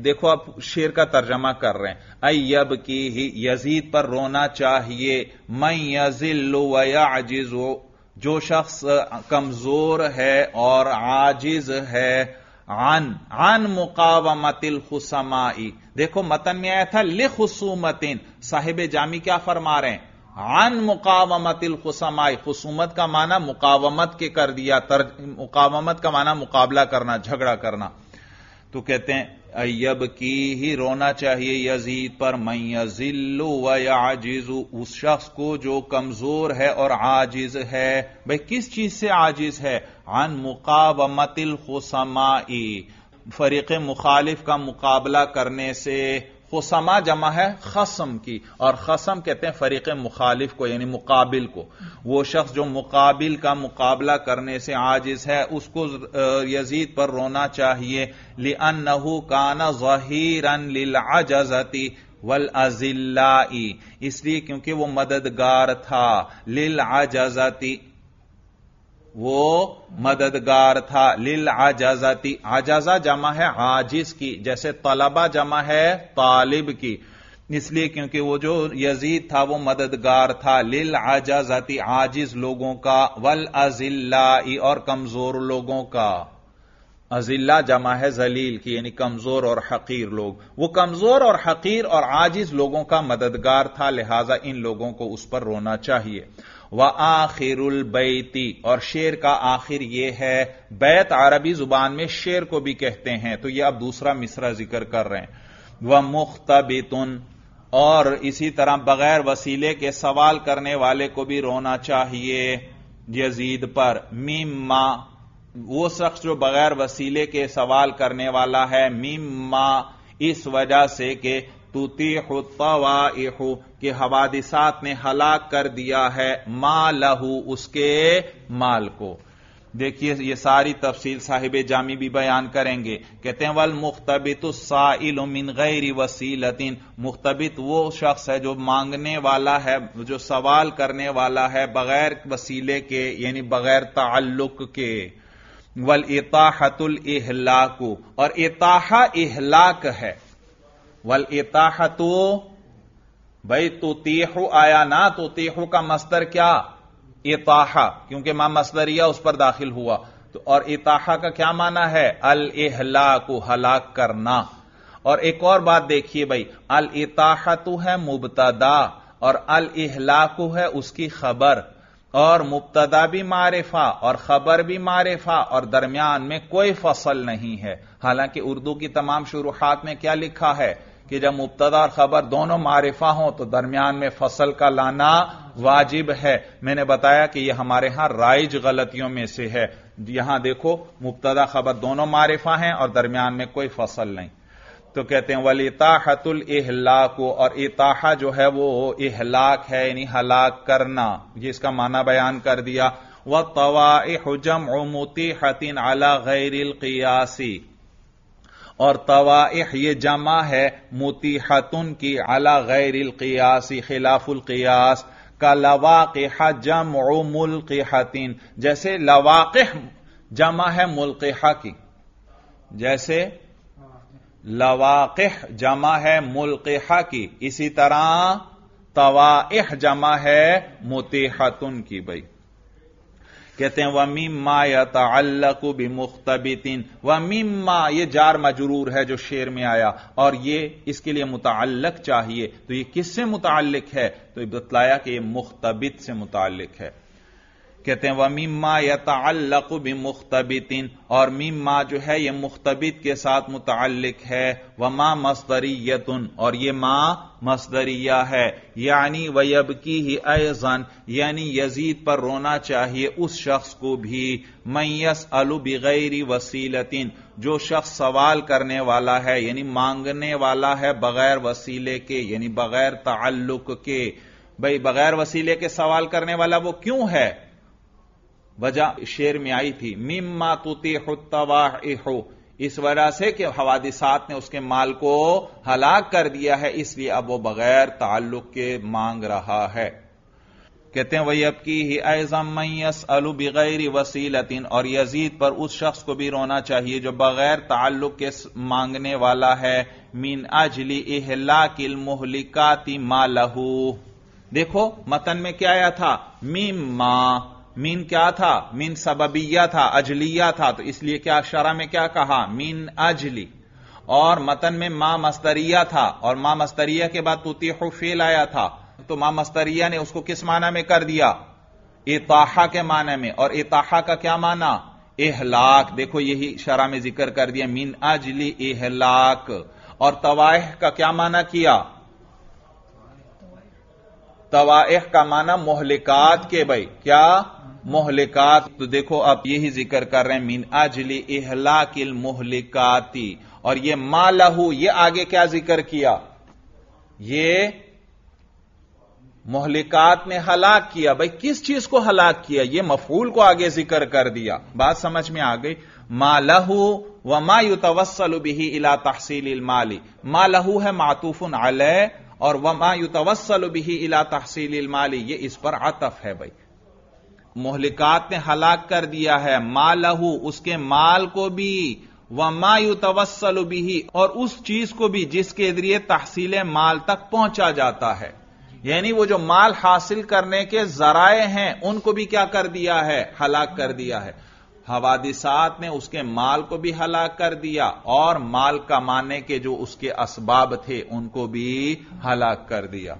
देखो आप शेर का तर्जमा कर रहे हैं अयब की ही यजीद पर रोना चाहिए मैं यजिल वयाजिज जो शख्स कमजोर है और आजिज है आन आन मुकावमतिल खुसमाई देखो मतन में आया था हुसूमतिन साहिब जामी क्या फरमा रहे हैं आन मुकावमतिल खुसमाई खुसूमत का माना मुकावमत के कर दिया तर मुकावमत का माना मुकाबला करना झगड़ा करना तो कहते हैं अयब की ही रोना चाहिए यजीद पर मैं यजिल्लु व आजिजू उस शख्स को जो कमजोर है और आजिज है भाई किस चीज से आजिज है अन मुकाबमतिल खुसमाई फरीक मुखालिफ का मुकाबला करने से वो समा जमा है खसम की और खसम कहते हैं फरीक मुखालिफ को यानी मुकाबिल को वो शख्स जो मुकाबिल का मुकाबला करने से आजिज है उसको यजीद पर रोना चाहिए लिअन नहू काना जहीरन लिलाजती वल अजिल्लाई इसलिए क्योंकि वो मददगार था लिल आजाती वो मददगार था लिल आजाजाती आजाजा जमा है आजिज की जैसे तलबा जमा है तालिब की इसलिए क्योंकि वो जो यजीद था वो मददगार था लिल आजाजाती आजिज लोगों का वल अजिल्ला और कमजोर लोगों का अजिल्ला जमा है जलील की यानी कमजोर और हकीर लोग वो कमजोर और हकीर और आजिज लोगों का मददगार था लिहाजा इन लोगों को उस पर रोना चाहिए व आखिरुल बैती और शेर का आखिर यह है बैत अरबी जुबान में शेर को भी कहते हैं तो यह अब दूसरा मिसरा जिक्र कर रहे हैं वह मुख्तबितुन और इसी तरह बगैर वसीले के सवाल करने वाले को भी रोना चाहिए यजीद पर मीम मां वो शख्स जो बगैर वसीले के सवाल करने वाला है मीम मां इस वजह से कि तुतीहु कि हवादिसात ने हलाक कर दिया है मा लहू उसके माल को देखिए ये सारी तफसील साहिब जामी भी बयान करेंगे कहते हैं वल मुख्तबित साइल मिन गैरी वसीलतिन मुख्तबित वो शख्स है जो मांगने वाला है जो सवाल करने वाला है बगैर वसीले के यानी बगैर ताल्लुक के वल इताहतुल इहलाकू और इताहा इहलाक है वल इताहतु भाई तो तेहु आया ना तो तेहु का मस्तर क्या इताहा क्योंकि मां मस्तरिया उस पर दाखिल हुआ तो और इताहा का क्या माना है अल को हलाक करना और एक और बात देखिए भाई अल इताहतु है मुबतदा और अल को है उसकी खबर और मुबतदा भी मारिफा और खबर भी मारिफा और दरमियान में कोई फसल नहीं है हालांकि उर्दू की तमाम शुरुआत में क्या लिखा है कि जब मुबतदा और खबर दोनों मारिफा हों तो दरमियान में फसल का लाना वाजिब है मैंने बताया कि यह हमारे यहां राइज गलतियों में से है यहां देखो मुबतदा खबर दोनों मारिफा हैं और दरमियान में कोई फसल नहीं तो कहते हैं वल इताहतुल इहलाक और इताहा जो है वो इहलाक है यानी हलाक करना ये इसका माना बयान कर दिया वह तवाह जम मोती अला गैरिल कियासी और तवाह ये जमा है मोती हतुन की अला गैर क़ियासी खिलाफुल क़ियास का लवाक़ जम हतीन जैसे लवाक़ जमा है मुल्क की जैसे लवाक़ जमा है मुल्क की इसी तरह तवाह जमा है मोती हतुन की भाई कहते हैं वह मिम्मा बि मुख्तबितिन वह मिम्मा ये जार मजरूर है जो शेर में आया और ये इसके लिए मुतालक चाहिए तो ये किससे मुतालिक है तो बतलाया कि ये मुख्तबित से मुतालिक है कहते हैं वह मिम्मा यताल्लक भी मुख्तबितिन और मिम्मा जो है ये मुख्तबित के साथ मुतल है व माँ मस्तरीयतुन और ये माँ मस्तरिया है यानी वयब की ही अजन यानी यजीद पर रोना चाहिए उस शख्स को भी मैयस अलु बगैरी वसीलतिन जो शख्स सवाल करने वाला है यानी मांगने वाला है बगैर वसीले के यानी बगैर ताल्लुक के भाई बगैर वसीले के सवाल करने वाला वो क्यों है वजह शेर में आई थी मिम्मा तुति हो इस वजह से कि हवादिसात ने उसके माल को हलाक कर दिया है इसलिए अब वो बगैर ताल्लुक के मांग रहा है कहते हैं वही अब की ही ऐजमयस अलू बगैर वसीलतिन और यजीद पर उस शख्स को भी रोना चाहिए जो बगैर ताल्लुक के मांगने वाला है मीन अजली इहला किल मोहलिकाती मा लहू देखो मतन में क्या आया था मीम मां मीन क्या था मीन सबबिया था अजलिया था तो इसलिए क्या शरा में क्या कहा मीन अजली और मतन में मां मस्तरिया था और मां मस्तरिया के बाद तूती फेल आया था तो मां मस्तरिया ने उसको किस माना में कर दिया एताहा के माना में और एताहा का क्या माना एहलाक देखो यही शरा में जिक्र कर दिया मीन अजली एहलाक और तवाह का क्या माना किया तवाह का माना मोहलिकात के भाई क्या मोहलिकात तो देखो आप यही जिक्र कर रहे हैं मीन अजली इहला किल मोहलिकाती और ये मा लहू ये आगे क्या जिक्र किया ये मोहलिकात ने हलाक किया भाई किस चीज को हलाक किया ये मफूल को आगे जिक्र कर दिया बात समझ में आ गई मा लहू व मा तवस्सल बिही इला तहसील माली मा लहू है मातूफुन अलय और व मा तवस्सल बिही इला तहसील माली ये इस पर आतफ है भाई मोहलिकात ने हलाक कर दिया है मालहू उसके माल को भी व यू तवसल भी और उस चीज को भी जिसके जरिए तहसील माल तक पहुंचा जाता है यानी वो जो माल हासिल करने के जराए हैं उनको भी क्या कर दिया है हलाक कर दिया है हवादिसात ने उसके माल को भी हलाक कर दिया और माल कमाने के जो उसके असबाब थे उनको भी हलाक कर दिया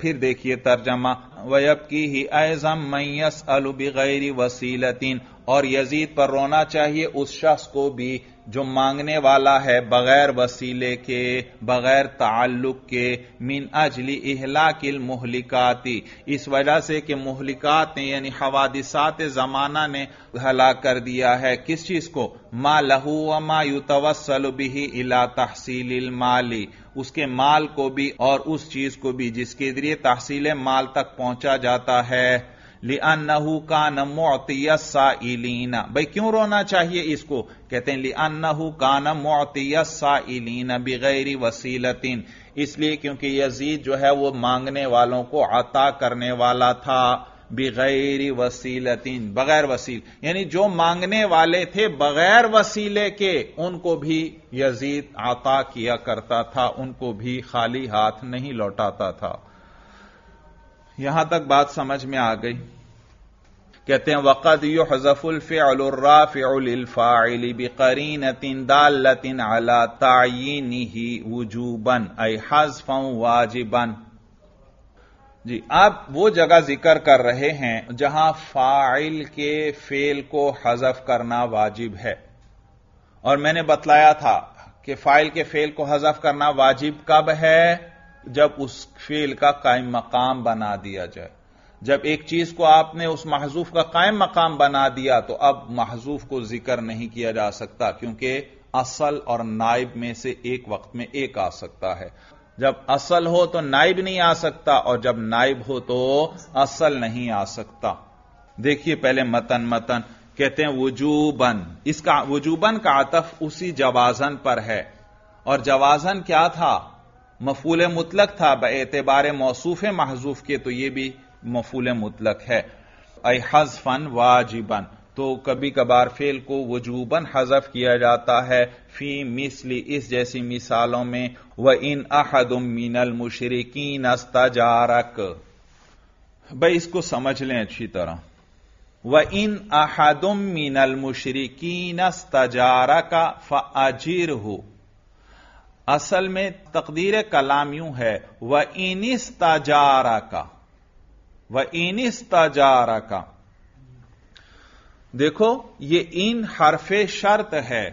फिर देखिए तर्जमा वयब की ही ऐजम मैस गैरी वसीलतीन और यजीद पर रोना चाहिए उस शख्स को भी जो मांगने वाला है बगैर वसीले के बगैर ताल्लुक के मिन अजली इहला किल मोहलिकाती इस वजह से कि मोहलिकात ने यानी हवादिसात जमाना ने हला कर दिया है किस चीज को मा लहू व मा युतवसल बिही इला तहसील माली उसके माल को भी और उस चीज को भी जिसके जरिए तहसील माल तक पहुंचा जाता है लिअन्नहू का साइलीना भाई क्यों रोना चाहिए इसको कहते हैं लिअन्नहू का साइलीना बगैर वसीलतिन इसलिए क्योंकि यजीद जो है वो मांगने वालों को अता करने वाला था बगैर वसीलतिन बगैर वसील यानी जो मांगने वाले थे बगैर वसीले के उनको भी यजीद आता किया करता था उनको भी खाली हाथ नहीं लौटाता था यहां तक बात समझ में आ गई कहते हैं वक़द यु हजफुल्फ़िलफ़ाइलबीन तिन दालतिन अला तयन ही वजूबन अ हजफ वाजिबन जी आप वो जगह जिक्र कर रहे हैं जहां फाइल के फेल को हजफ करना वाजिब है और मैंने बतलाया था कि फाइल के फेल को हजफ करना वाजिब कब है जब उस फेल का कायम मकाम बना दिया जाए जब एक चीज को आपने उस महजूफ का कायम मकाम बना दिया तो अब महजूफ को जिक्र नहीं किया जा सकता क्योंकि असल और नाइब में से एक वक्त में एक आ सकता है जब असल हो तो नाइब नहीं आ सकता और जब नाइब हो तो असल नहीं आ सकता देखिए पहले मतन मतन कहते हैं वजूबन इसका वजूबन का आतफ उसी जवाजन पर है और जवाजन क्या था मफूल मुतलक था एतबार मौसूफ महजूफ के तो यह भी मफूल मुतलक है अ हजफन वाजिबन तो कभी कभार फेल को वजूबन हजफ किया जाता है फी मिसली इस जैसी मिसालों में व इन अहदुम मीनल मुशरकिन अस्ताजारक भाई इसको समझ लें अच्छी तरह व इन अहदम मीनल मुशरकिन फ आजीर हो असल में तकदीर कलाम यूं है व इनिस ताजारा का व इनिस ताजारा का देखो ये इन हरफ शर्त है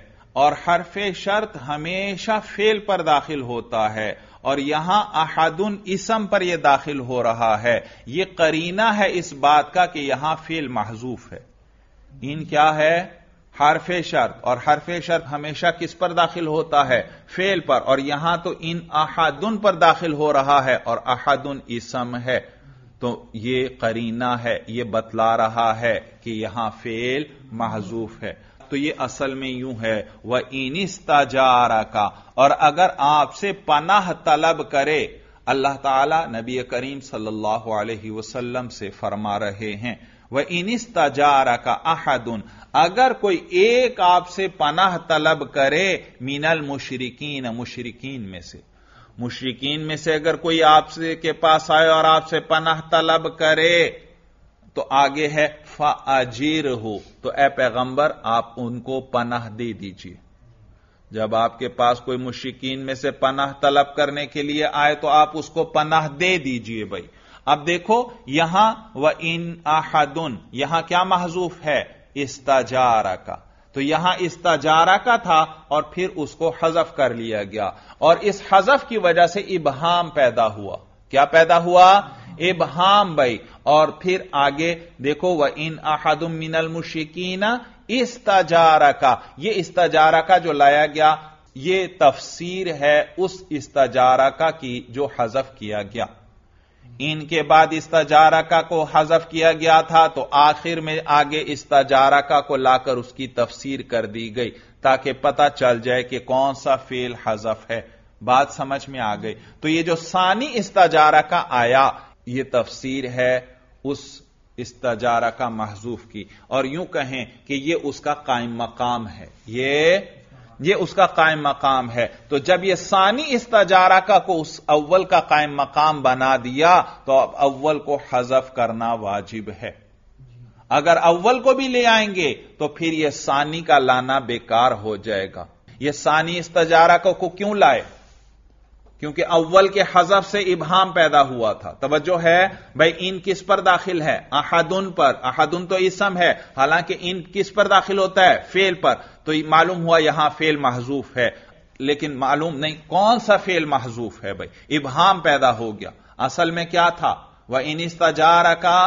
और हरफ शर्त हमेशा फेल पर दाखिल होता है और यहां अहादुन इसम पर यह दाखिल हो रहा है यह करीना है इस बात का कि यहां फेल महजूफ है इन क्या है हरफ शर्त और हरफ शर्त हमेशा किस पर दाखिल होता है फेल पर और यहां तो इन अहादुन पर दाखिल हो रहा है और अहादुन इसम है तो ये करीना है ये बतला रहा है कि यहां फेल महजूफ है तो ये असल में यूं है वह इनिस्ता जारा का और अगर आपसे पनाह तलब करे अल्लाह ताला नबी करीम सल्लल्लाहु अलैहि वसल्लम से फरमा रहे हैं वह इनिस्ता जारा का अहादुन अगर कोई एक आपसे पनाह तलब करे मीनल मुशरकिन मुशरकिन में से मुशरकिन में से अगर कोई आपसे के पास आए और आपसे पनाह तलब करे तो आगे है फाजीर हो तो ए पैगंबर आप उनको पनाह दे दीजिए जब आपके पास कोई मुश्किन में से पनाह तलब करने के लिए आए तो आप उसको पनाह दे दीजिए भाई अब देखो यहां व इन आहदुन यहां क्या महजूफ है इस्ताजारा का तो यहां इस्ताजारा का था और फिर उसको हजफ कर लिया गया और इस हजफ की वजह से इबहाम पैदा हुआ क्या पैदा हुआ इबहाम भाई और फिर आगे देखो वह इन अहदुम मिनल मुशिकीना इस्ताजारा का यह इस्ताजारा का जो लाया गया यह तफसीर है उस इस्ताजारा का की जो हजफ किया गया इनके बाद इस्ताजारका को हजफ किया गया था तो आखिर में आगे इस्ताजारका को लाकर उसकी तफसीर कर दी गई ताकि पता चल जाए कि कौन सा फेल हजफ है बात समझ में आ गई तो ये जो सानी इस्ताजारका आया ये तफसीर है उस इस्ताजारका महजूफ की और यूं कहें कि यह उसका कायम मकाम है यह यह उसका कायम मकाम है तो जब यह सानी तजारा का को उस अव्वल का कायम मकाम बना दिया तो अब अव्वल को हजफ करना वाजिब है अगर अव्वल को भी ले आएंगे तो फिर यह सानी का लाना बेकार हो जाएगा यह सानी इस को, को क्यों लाए क्योंकि अव्वल के हजफ से इबहाम पैदा हुआ था तवज्जो है भाई इन किस पर दाखिल है अहदुन पर अहदुन तो इसम है हालांकि इन किस पर दाखिल होता है फेल पर तो मालूम हुआ यहां फेल महजूफ है लेकिन मालूम नहीं कौन सा फेल महजूफ है भाई इबहाम पैदा हो गया असल में क्या था वह इन तजारा का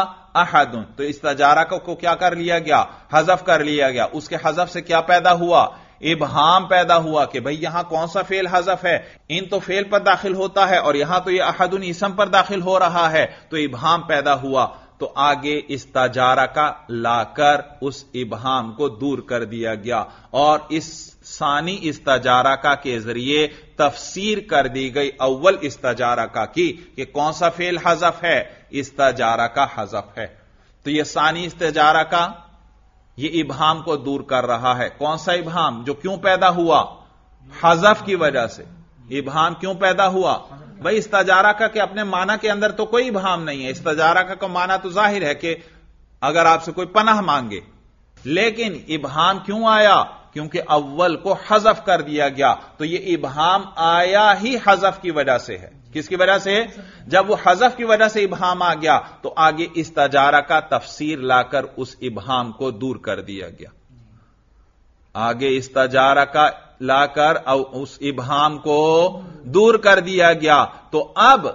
अहदुन तो इस को, को क्या कर लिया गया हजफ कर लिया गया उसके हजफ से क्या पैदा हुआ इबहाम पैदा हुआ कि भाई यहां कौन सा फेल हजफ है इन तो फेल पर दाखिल होता है और यहां तो यह अहदुन इसम पर दाखिल हो रहा है तो इबहाम पैदा हुआ तो आगे इस तजारा का लाकर उस इबहाम को दूर कर दिया गया और इस सानी इस तजारा का के जरिए तफसीर कर दी गई अव्वल इस तजारा का की कि कौन सा फेल हजफ है इस तजारा का हजफ है तो यह सानी इस तजारा का यह इबहाम को दूर कर रहा है कौन सा इबहाम जो क्यों पैदा हुआ हजफ की वजह से इबहाम क्यों पैदा हुआ भाई तजारा का के अपने माना के अंदर तो कोई इबहाम नहीं है इस्ताजारा का, का माना तो जाहिर है कि अगर आपसे कोई पनाह मांगे लेकिन इबहाम क्यों आया क्योंकि अव्वल को हजफ कर दिया गया तो यह इबहाम आया ही हजफ की वजह से है किसकी वजह से जब वो हजफ की वजह से इबहाम आ गया तो आगे इस तजारा का तफसीर लाकर उस इबहाम को दूर कर दिया गया आगे इस तजारा का लाकर और उस इबहाम को दूर कर दिया गया तो अब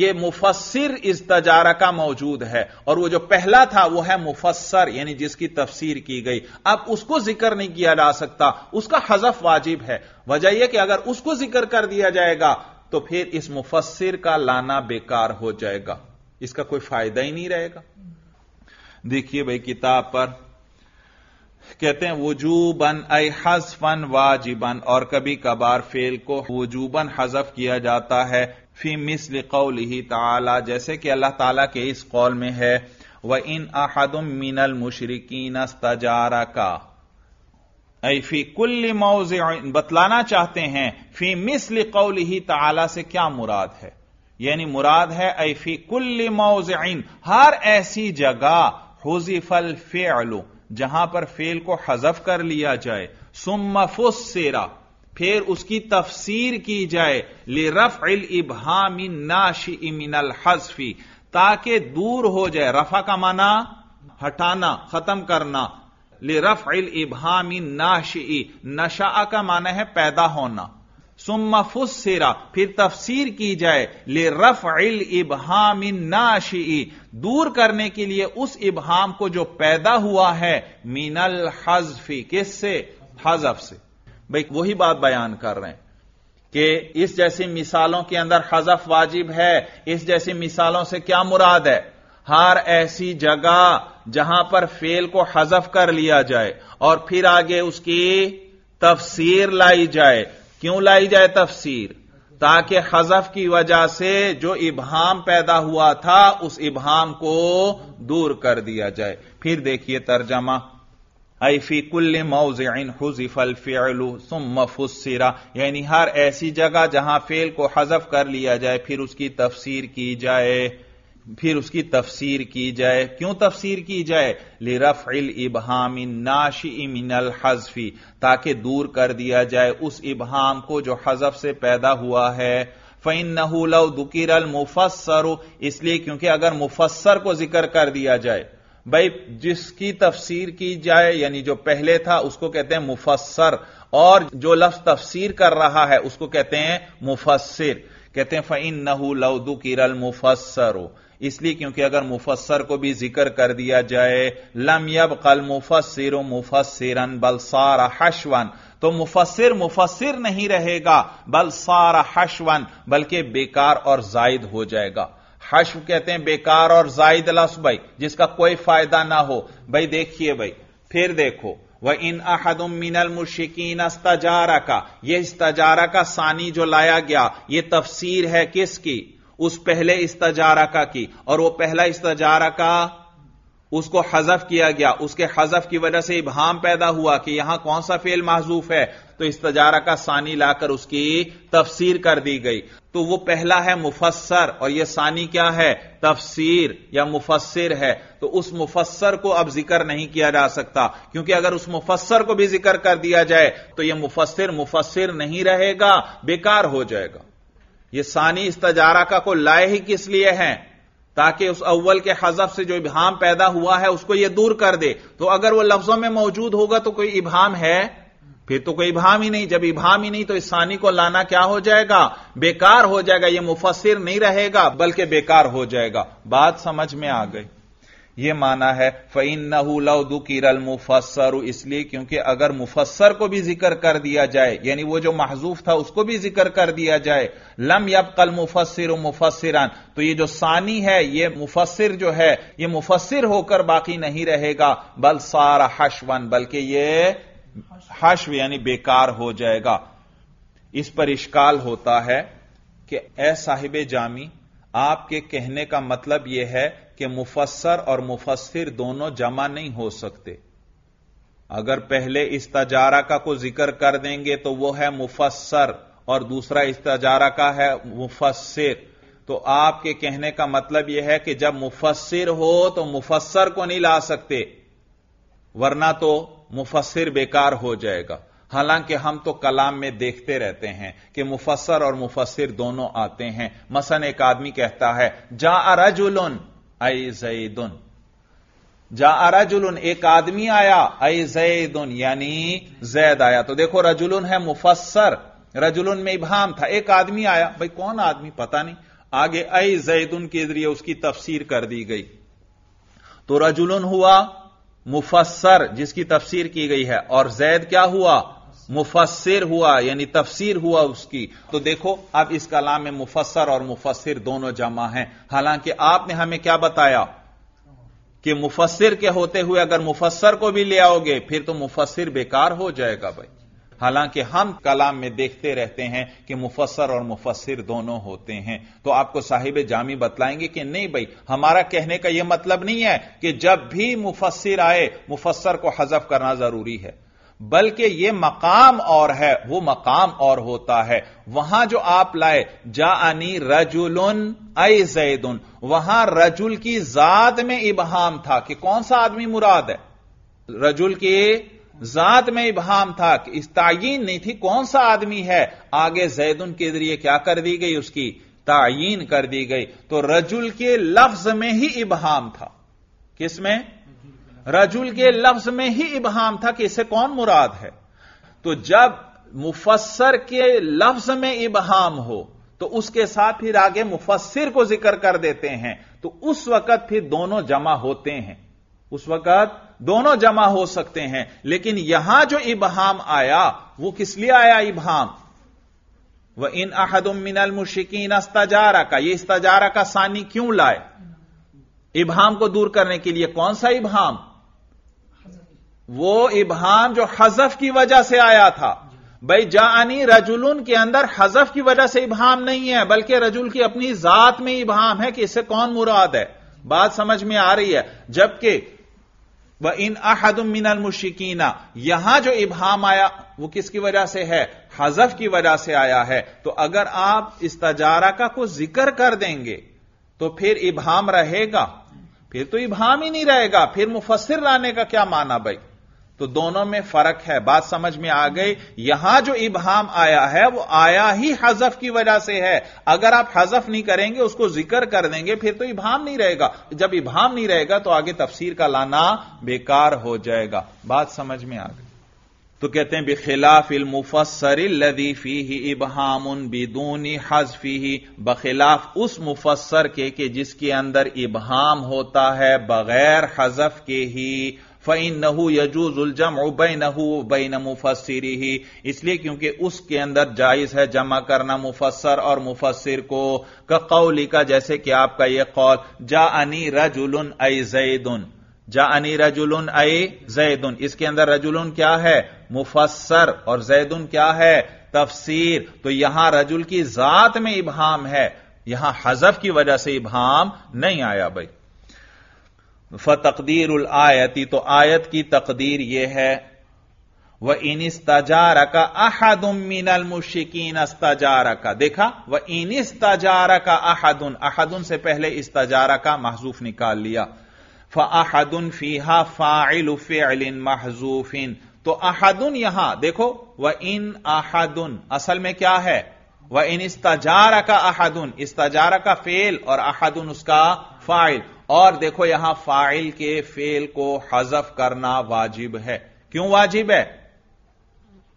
यह मुफसर इस तजारा का मौजूद है और वो जो पहला था वो है मुफसर यानी जिसकी तफसीर की गई अब उसको जिक्र नहीं किया जा सकता उसका हजफ वाजिब है वजह यह कि अगर उसको जिक्र कर दिया जाएगा तो फिर इस मुफस्सिर का लाना बेकार हो जाएगा इसका कोई फायदा ही नहीं रहेगा देखिए भाई किताब पर कहते हैं वजूबन ऐ हजफन वाजिबन और कभी कबार फेल को वजूबन हजफ किया जाता है फी मिसल कौल ही ताला जैसे कि अल्लाह ताला के इस कौल में है वह इन अहदुम मिनल मुशरकिन तजारा का फी कुल्ली मौज बतलाना चाहते हैं फी मिसल कौल ही तला से क्या मुराद है यानी मुराद है ऐ फी कुल्ली मौज हर ऐसी जगह फे फेलो जहां पर फेल को हजफ कर लिया जाए सुमफुस सेरा फिर उसकी तफसीर की जाए ले रफ इल इबहामी नाशी इमिनल हजफी ताकि दूर हो जाए रफा का माना हटाना खत्म करना ले रफ इल इबामी नाशी नशा का माना है पैदा होना सुम्मा सिरा फिर तफसीर की जाए ले रफ इल इबहामी नाशी दूर करने के लिए उस इबहाम को जो पैदा हुआ है मीनल हजफी किससे हजफ से भाई वही बात बयान कर रहे हैं कि इस जैसी मिसालों के अंदर हजफ वाजिब है इस जैसी मिसालों से क्या मुराद है हर ऐसी जगह जहां पर फेल को हजफ कर लिया जाए और फिर आगे उसकी तफसीर लाई जाए क्यों लाई जाए तफसीर ताकि हजफ की वजह से जो इबहाम पैदा हुआ था उस इबहाम को दूर कर दिया जाए फिर देखिए तर्जमा आईफी कुल्ल मौजन हुजिफल फेलू सुम फुसरा यानी हर ऐसी जगह जहां फेल को हजफ कर लिया जाए फिर उसकी तफसीर की जाए फिर उसकी तफसीर की जाए क्यों तफसीर की जाए लिरफ इबहामिन नाशी मिनल हजफी ताकि दूर कर दिया जाए उस इबहाम को जो हजफ से पैदा हुआ है फ़ैन नहूल दुकीर अल मुफसर इसलिए क्योंकि अगर मुफसर को जिक्र कर दिया जाए भाई जिसकी तफसीर की जाए यानी जो पहले था उसको कहते हैं मुफसर और जो लफ्ज तफसीर कर रहा है उसको कहते हैं मुफसर कहते हैं फइन नहूल दुकीर अल मुफसर इसलिए क्योंकि अगर मुफसर को भी जिक्र कर दिया जाए लम यब कल मुफसर मुफसरन बल सारा हशवन तो मुफसर मुफसर नहीं रहेगा बल सारा हशवन बल्कि बेकार और जायद हो जाएगा हश्व कहते हैं बेकार और जायद लस भाई जिसका कोई फायदा ना हो भाई देखिए भाई फिर देखो वह इन अहदम मिनल मुशिकीन अस्तजारा का यह इस्तजारा का सानी जो लाया गया यह तफसीर है किसकी उस पहले इस्तजारा का की और वह पहला इस्तजारा उसको हजफ किया गया उसके हजफ की वजह से इबहाम पैदा हुआ कि यहां कौन सा फेल महजूफ है तो इस तजारा का सानी लाकर उसकी तफसीर कर दी गई तो वो पहला है मुफस्सर और यह सानी क्या है तफसीर या मुफस्सिर है तो उस मुफस्सर को अब जिक्र नहीं किया जा सकता क्योंकि अगर उस मुफस्सर को भी जिक्र कर दिया जाए तो यह मुफस्सिर मुफस्सिर नहीं रहेगा बेकार हो जाएगा ये सानी इस्तजारा का को लाए ही किस लिए है ताकि उस अव्वल के हजफ से जो इबहाम पैदा हुआ है उसको यह दूर कर दे तो अगर वह लफ्जों में मौजूद होगा तो कोई इबहाम है फिर तो कोई इबहाम ही नहीं जब इबहाम ही नहीं तो इस सानी को लाना क्या हो जाएगा बेकार हो जाएगा यह मुफसर नहीं रहेगा बल्कि बेकार हो जाएगा बात समझ में आ गई यह माना है फ़ैन नहू दुकीरल मुफसर इसलिए क्योंकि अगर मुफसर को भी जिक्र कर दिया जाए यानी वो जो महजूफ था उसको भी जिक्र कर दिया जाए लम यब कल मुफसर मुफसरान तो ये जो सानी है ये मुफसर जो है ये मुफसर होकर बाकी नहीं रहेगा बल सारा हशवन बल्कि ये हश्व यानी बेकार हो जाएगा इस पर इश्काल होता है कि ए साहिब जामी आपके कहने का मतलब यह है कि मुफसर और मुफसर दोनों जमा नहीं हो सकते अगर पहले इस तजारा का को जिक्र कर देंगे तो वो है मुफसर और दूसरा इस तजारा का है मुफसर तो आपके कहने का मतलब यह है कि जब मुफसर हो तो मुफसर को नहीं ला सकते वरना तो मुफसर बेकार हो जाएगा हालांकि हम तो कलाम में देखते रहते हैं कि मुफसर और मुफसर दोनों आते हैं मसन एक आदमी कहता है जा अरजुल अय जैदुन जा रजुल एक आदमी आया अय जैदुन यानी जैद आया तो देखो रजुल है मुफसर रजुल में इभाम था एक आदमी आया भाई कौन आदमी पता नहीं आगे जैद उन के जरिए उसकी तफसीर कर दी गई तो रजुल हुआ मुफसर जिसकी तफसीर की गई है और जैद क्या हुआ मुफसर हुआ यानी तफसीर हुआ उसकी तो देखो अब इस कलाम में मुफसर और मुफसर दोनों जमा हैं हालांकि आपने हमें क्या बताया कि मुफसर के होते हुए अगर मुफसर को भी ले आओगे फिर तो मुफसर बेकार हो जाएगा भाई हालांकि हम कलाम में देखते रहते हैं कि मुफसर और मुफसर दोनों होते हैं तो आपको साहिब जामी बतलाएंगे कि नहीं भाई हमारा कहने का यह मतलब नहीं है कि जब भी मुफसर आए मुफसर को हजफ करना जरूरी है बल्कि ये मकाम और है वो मकाम और होता है वहां जो आप लाए जा रजुलन अय जैदुन वहां रजुल की जात में इबहाम था कि कौन सा आदमी मुराद है रजुल के जात में इबहाम था कि इस तयन नहीं थी कौन सा आदमी है आगे जैदुन के जरिए क्या कर दी गई उसकी तयन कर दी गई तो रजुल के लफ्ज में ही इबहाम था किसमें रजुल के लफ्ज में ही इबहाम था कि इसे कौन मुराद है तो जब मुफसर के लफ्ज में इबहाम हो तो उसके साथ फिर आगे मुफसर को जिक्र कर देते हैं तो उस वक्त फिर दोनों जमा होते हैं उस वक्त दोनों जमा हो सकते हैं लेकिन यहां जो इबहाम आया वो किस लिए आया इबहाम वह इन अहदम मिनल मुशिकीन अस्तजारा का यह इस्ताजारा का सानी क्यों लाए इबहाम को दूर करने के लिए कौन सा इबहाम वो इबहाम जो हजफ की वजह से आया था भाई जानी रजुल के अंदर हजफ की वजह से इबहाम नहीं है बल्कि रजुल की अपनी जात में इबहाम है कि इससे कौन मुराद है बात समझ में आ रही है जबकि व इन अहद मिनल मुशिकीना यहां जो इबहाम आया वो किसकी वजह से है हजफ की वजह से आया है तो अगर आप इस तजारा का कुछ जिक्र कर देंगे तो फिर इबहाम रहेगा फिर तो इबहाम ही नहीं रहेगा फिर मुफसर लाने का क्या माना भाई तो दोनों में फर्क है बात समझ में आ गई यहां जो इबहाम आया है वो आया ही हजफ की वजह से है अगर आप हजफ नहीं करेंगे उसको जिक्र कर देंगे फिर तो इबहाम नहीं रहेगा जब इबहाम नहीं रहेगा तो आगे तफसीर का लाना बेकार हो जाएगा बात समझ में आ गई तो कहते हैं इल मुफसर लदीफी ही इबहाम बिदूनी हजफी ही बखिलाफ उस मुफसर के, के जिसके अंदर इबहाम होता है बगैर हजफ के ही फ़ैनहू यजूज उलजम उबैनहू बैन मुफसरी ही इसलिए क्योंकि उसके अंदर जायज है जमा करना मुफसर और मुफसर को कौली का जैसे कि आपका यह कौल जा अनी रजुल अय जैदन जा अनी रजुल जैदन इसके अंदर रजुल क्या है मुफसर और जैदन क्या है तफसीर तो यहां रजुल की जात में इबहाम है यहां हजफ की वजह से इबहाम नहीं आया भाई फ़तकदीर आयती तो आयत की तकदीर यह है व तजार का अहदुम मिनल मुशिकीन अस्ताजार का देखा व तजार का अहदुन अहदुन से पहले इस तजारा का महजूफ निकाल लिया फ अहदुन फीहा फाइल फेलिन महजूफिन तो अहदुन यहां देखो व इन अहदुन असल में क्या है व इन तजार का अहदुन इस तजारा का फेल और अहदुन उसका फाइल और देखो यहां फाइल के फेल को हजफ करना वाजिब है क्यों वाजिब है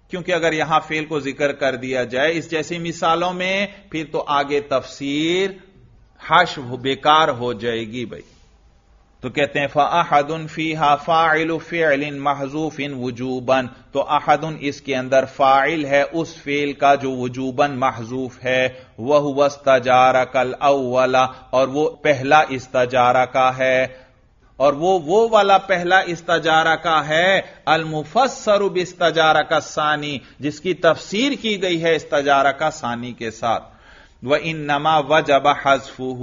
क्योंकि अगर यहां फेल को जिक्र कर दिया जाए इस जैसी मिसालों में फिर तो आगे तफसीर हश बेकार हो जाएगी भाई तो कहते हैं फ़ाहदन फ़ी हा फ़ाइल इन महजूफ इन वजूबन तो अहदन इसके अंदर फ़ाइल है उस फेल का जो वजूबन महजूफ है वह वस्ताजारा कल अवला और वो पहला तजारा का है और वो वो वाला पहला तजारा का है अलमुफसरुब इस्ताजारा का सानी जिसकी तफसीर की गई है इस्ताजारा का सानी के साथ वह इन नमा वजब हजफू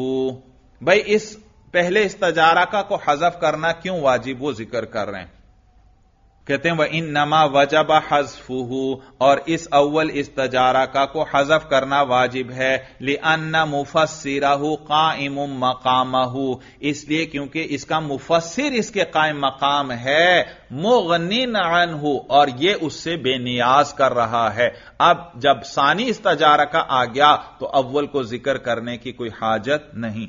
भाई इस पहले इस तजारका को हजफ करना क्यों वाजिब वो जिक्र कर रहे हैं कहते हैं वह इन नमा वजब हजफू और इस अव्वल इस तजारका को हजफ करना वाजिब है ले अन्ना का इम मकामहू इसलिए क्योंकि इसका मुफसर इसके कायम मकाम है मोगनिन अनहू और यह उससे बेनियाज कर रहा है अब जब सानी इस तजारका आ गया तो अव्वल को जिक्र करने की कोई हाजत नहीं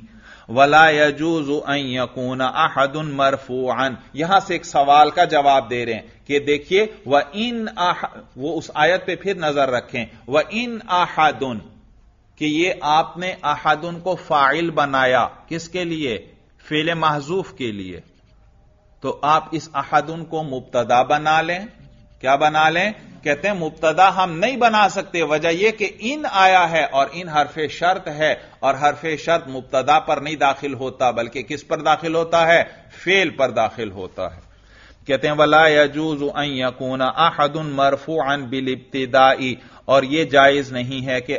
वला यजूज यकून अहदन मरफूआन यहां से एक सवाल का जवाब दे रहे हैं कि देखिए व इन वो उस आयत पे फिर नजर रखें व इन आहदुन कि ये आपने आहदुन को फाइल बनाया किसके लिए फेले महजूफ के लिए तो आप इस अहदुन को मुबतदा बना लें क्या बना लें कहते हैं मुबतदा हम नहीं बना सकते वजह यह कि इन आया है और इन हरफे शर्त है और हरफे शर्त मुबतदा पर नहीं दाखिल होता बल्कि किस पर दाखिल होता है फेल पर दाखिल होता है कहते हैं वला यजूज यकून अहदुन मरफू अन बिल इब्तदाई और यह जायज नहीं है कि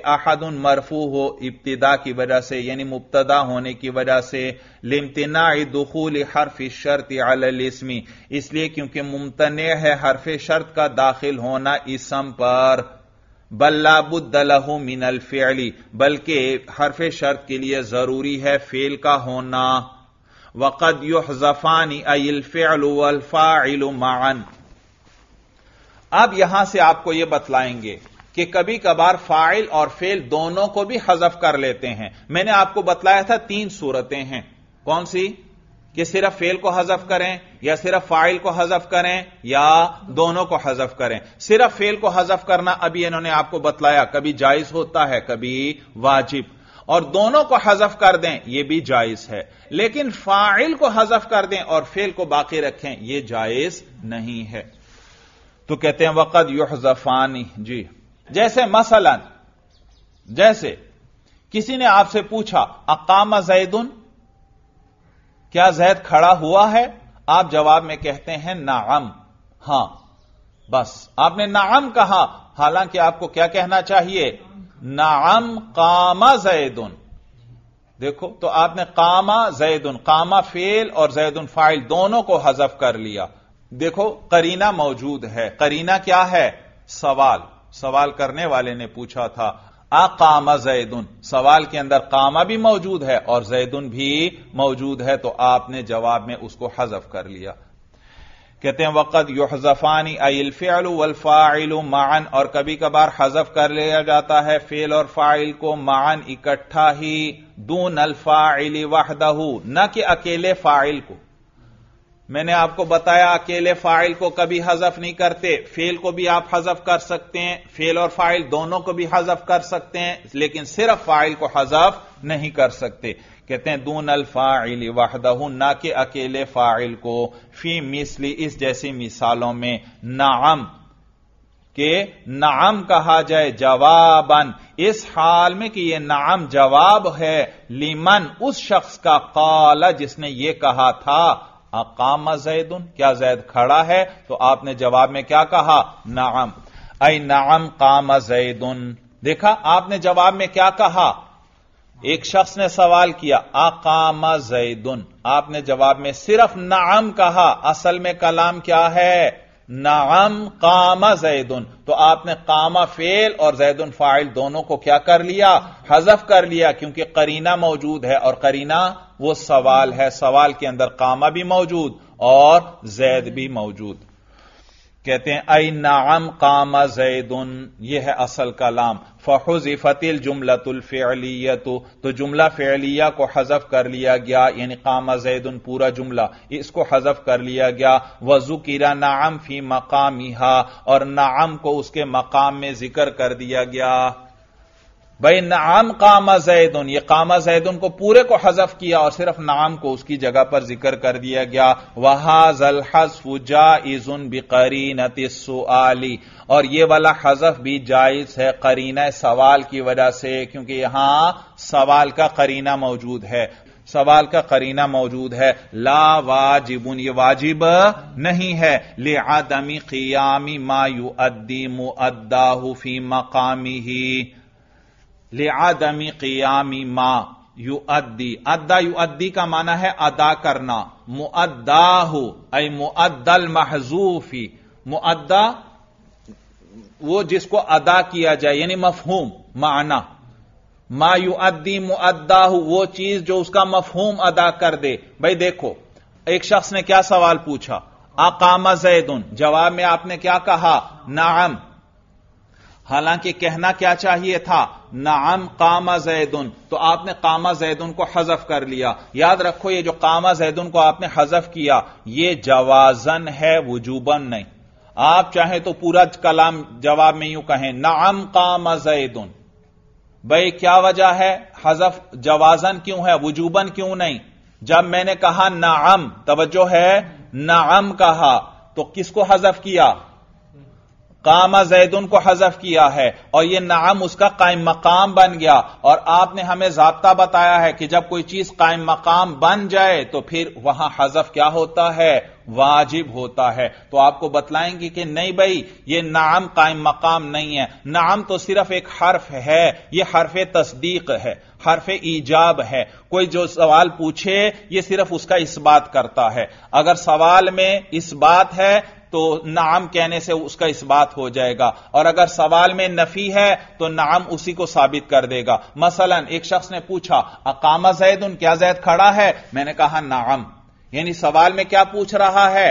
उन मरफू हो इब्तदा की वजह से यानी मुबतदा होने की वजह से लिमतना दखूल हरफ शर्त अलस्मी इसलिए क्योंकि मुमतन है हरफ शर्त का दाखिल होना इसम पर बल्लाबुद्दलहु मिनल फेली बल्कि हरफ शर्त के लिए जरूरी है फेल का होना वक़द युहजफानी अल्फेलफाइल मान अब यहां से आपको यह बतलाएंगे कि कभी कभार फाइल और फेल दोनों को भी हजफ कर लेते हैं मैंने आपको बतलाया था तीन सूरतें हैं कौन सी कि सिर्फ फेल को हजफ करें या सिर्फ फाइल को हजफ करें या दोनों को हजफ करें सिर्फ फेल को हजफ करना अभी इन्होंने आपको बतलाया कभी जायज होता है कभी वाजिब और दोनों को हजफ कर दें यह भी जायज है लेकिन फाइल को हजफ कर दें और फेल को बाकी रखें यह जायज नहीं है तो कहते हैं वक़द युहजफानी जी जैसे मसलन जैसे किसी ने आपसे पूछा अकामा जैदुन क्या जैद खड़ा हुआ है आप जवाब में कहते हैं नाम हां बस आपने नाम कहा हालांकि आपको क्या कहना चाहिए नाम कामा जैदुन देखो तो आपने कामा जैदुन कामा फेल और जैदुन फाइल दोनों को हजफ कर लिया देखो करीना मौजूद है करीना क्या है सवाल सवाल करने वाले ने पूछा था आ कामा जैदुन सवाल के अंदर कामा भी मौजूद है और जैदुन भी मौजूद है तो आपने जवाब में उसको हजफ कर लिया कहते हैं वक़द युहजफानी अल्फेलू वलफ़ाइल मान और कभी कभार हजफ कर लिया जाता है फेल और फाइल को मान इकट्ठा ही दून अल्फ़ाइल वाहदहू न कि अकेले फाइल को मैंने आपको बताया अकेले फाइल को कभी हजफ नहीं करते फेल को भी आप हजफ कर सकते हैं फेल और फाइल दोनों को भी हजफ कर सकते हैं लेकिन सिर्फ फाइल को हजफ नहीं कर सकते कहते हैं दून अलफाइल वाहदहू ना कि अकेले फाइल को फी मिसली इस जैसी मिसालों में नाम के नाम कहा जाए जवाबन इस हाल में कि यह नाम जवाब है लिमन उस शख्स का काला जिसने यह कहा था अकामा जैदुन क्या जैद खड़ा है तो आपने जवाब में क्या कहा नाम आई नाम काम जैदुन देखा आपने जवाब में क्या कहा एक शख्स ने सवाल किया आकाम जैदन आपने जवाब में सिर्फ नाम कहा असल में कलाम क्या है नाम कामा जैदन तो आपने कामा फेल और जैदन फाइल दोनों को क्या कर लिया हजफ कर लिया क्योंकि करीना मौजूद है और करीना वो सवाल है सवाल के अंदर कामा भी मौजूद और जैद भी मौजूद कहते हैं आई नाम काम जैदन यह है असल कलाम फहुजिफतिल जुमलतुल फेलियत तो जुमला फेलिया को हजफ कर लिया गया यानी काम जैदन पूरा जुमला इसको हजफ कर लिया गया वजू किरा नाम फी मकामी हा और नाम को उसके मकाम में जिक्र कर दिया गया भाई नाम कामा जैदन ये कामा जैदन को पूरे को हजफ किया और सिर्फ नाम को उसकी जगह पर जिक्र कर दिया गया वहा जल हजफ जाइजुन बिकरी नतिसआली और ये वाला हजफ भी जायज है करीना सवाल की वजह से क्योंकि यहां सवाल का करीना मौजूद है सवाल का करीना मौजूद है ला वाजिबुन ये वाजिब नहीं है ले आदमी कियामी मायू अद्दी मुअद्दाहू फी मकामी ही ले आदमी क़ियामी मा यु अद्दी अद्दा यू अद्दी का माना है अदा करना मुअद्दा हो ऐ मुअद्दल महजूफी मुअद्दा वो जिसको अदा किया जाए यानी मफहूम माना मा अद्दी मुअद्दा हो वो चीज जो उसका मफहूम अदा कर दे भाई देखो एक शख्स ने क्या सवाल पूछा अकामा जैदुन जवाब में आपने क्या कहा नाम हालांकि कहना क्या चाहिए था नाम कामा जैदुन तो आपने कामा जैदुन को हजफ कर लिया याद रखो ये जो कामा जैदुन को आपने हजफ किया ये जवाजन है वजूबन नहीं आप चाहे तो पूरा कलाम जवाब में यूं कहें नाम कामा जैदुन भाई क्या वजह है हजफ जवाजन क्यों है वजूबन क्यों नहीं जब मैंने कहा नाम तवज्जो है नाम कहा तो किसको हजफ किया कामा जैदन को हजफ किया है और यह नाम उसका कायम मकाम बन गया और आपने हमें जबता बताया है कि जब कोई चीज कायम मकाम बन जाए तो फिर वहां हजफ क्या होता है वाजिब होता है तो आपको बतलाएंगे कि नहीं भाई ये नाम कायम मकाम नहीं है नाम तो सिर्फ एक हर्फ है यह हर्फ तस्दीक है हर्फ ईजाब है कोई जो सवाल पूछे ये सिर्फ उसका इस बात करता है अगर सवाल में इस बात है तो नाम कहने से उसका इस बात हो जाएगा और अगर सवाल में नफी है तो नाम उसी को साबित कर देगा मसलन एक शख्स ने पूछा अकामा जैद उन क्या जैद खड़ा है मैंने कहा नाम यानी सवाल में क्या पूछ रहा है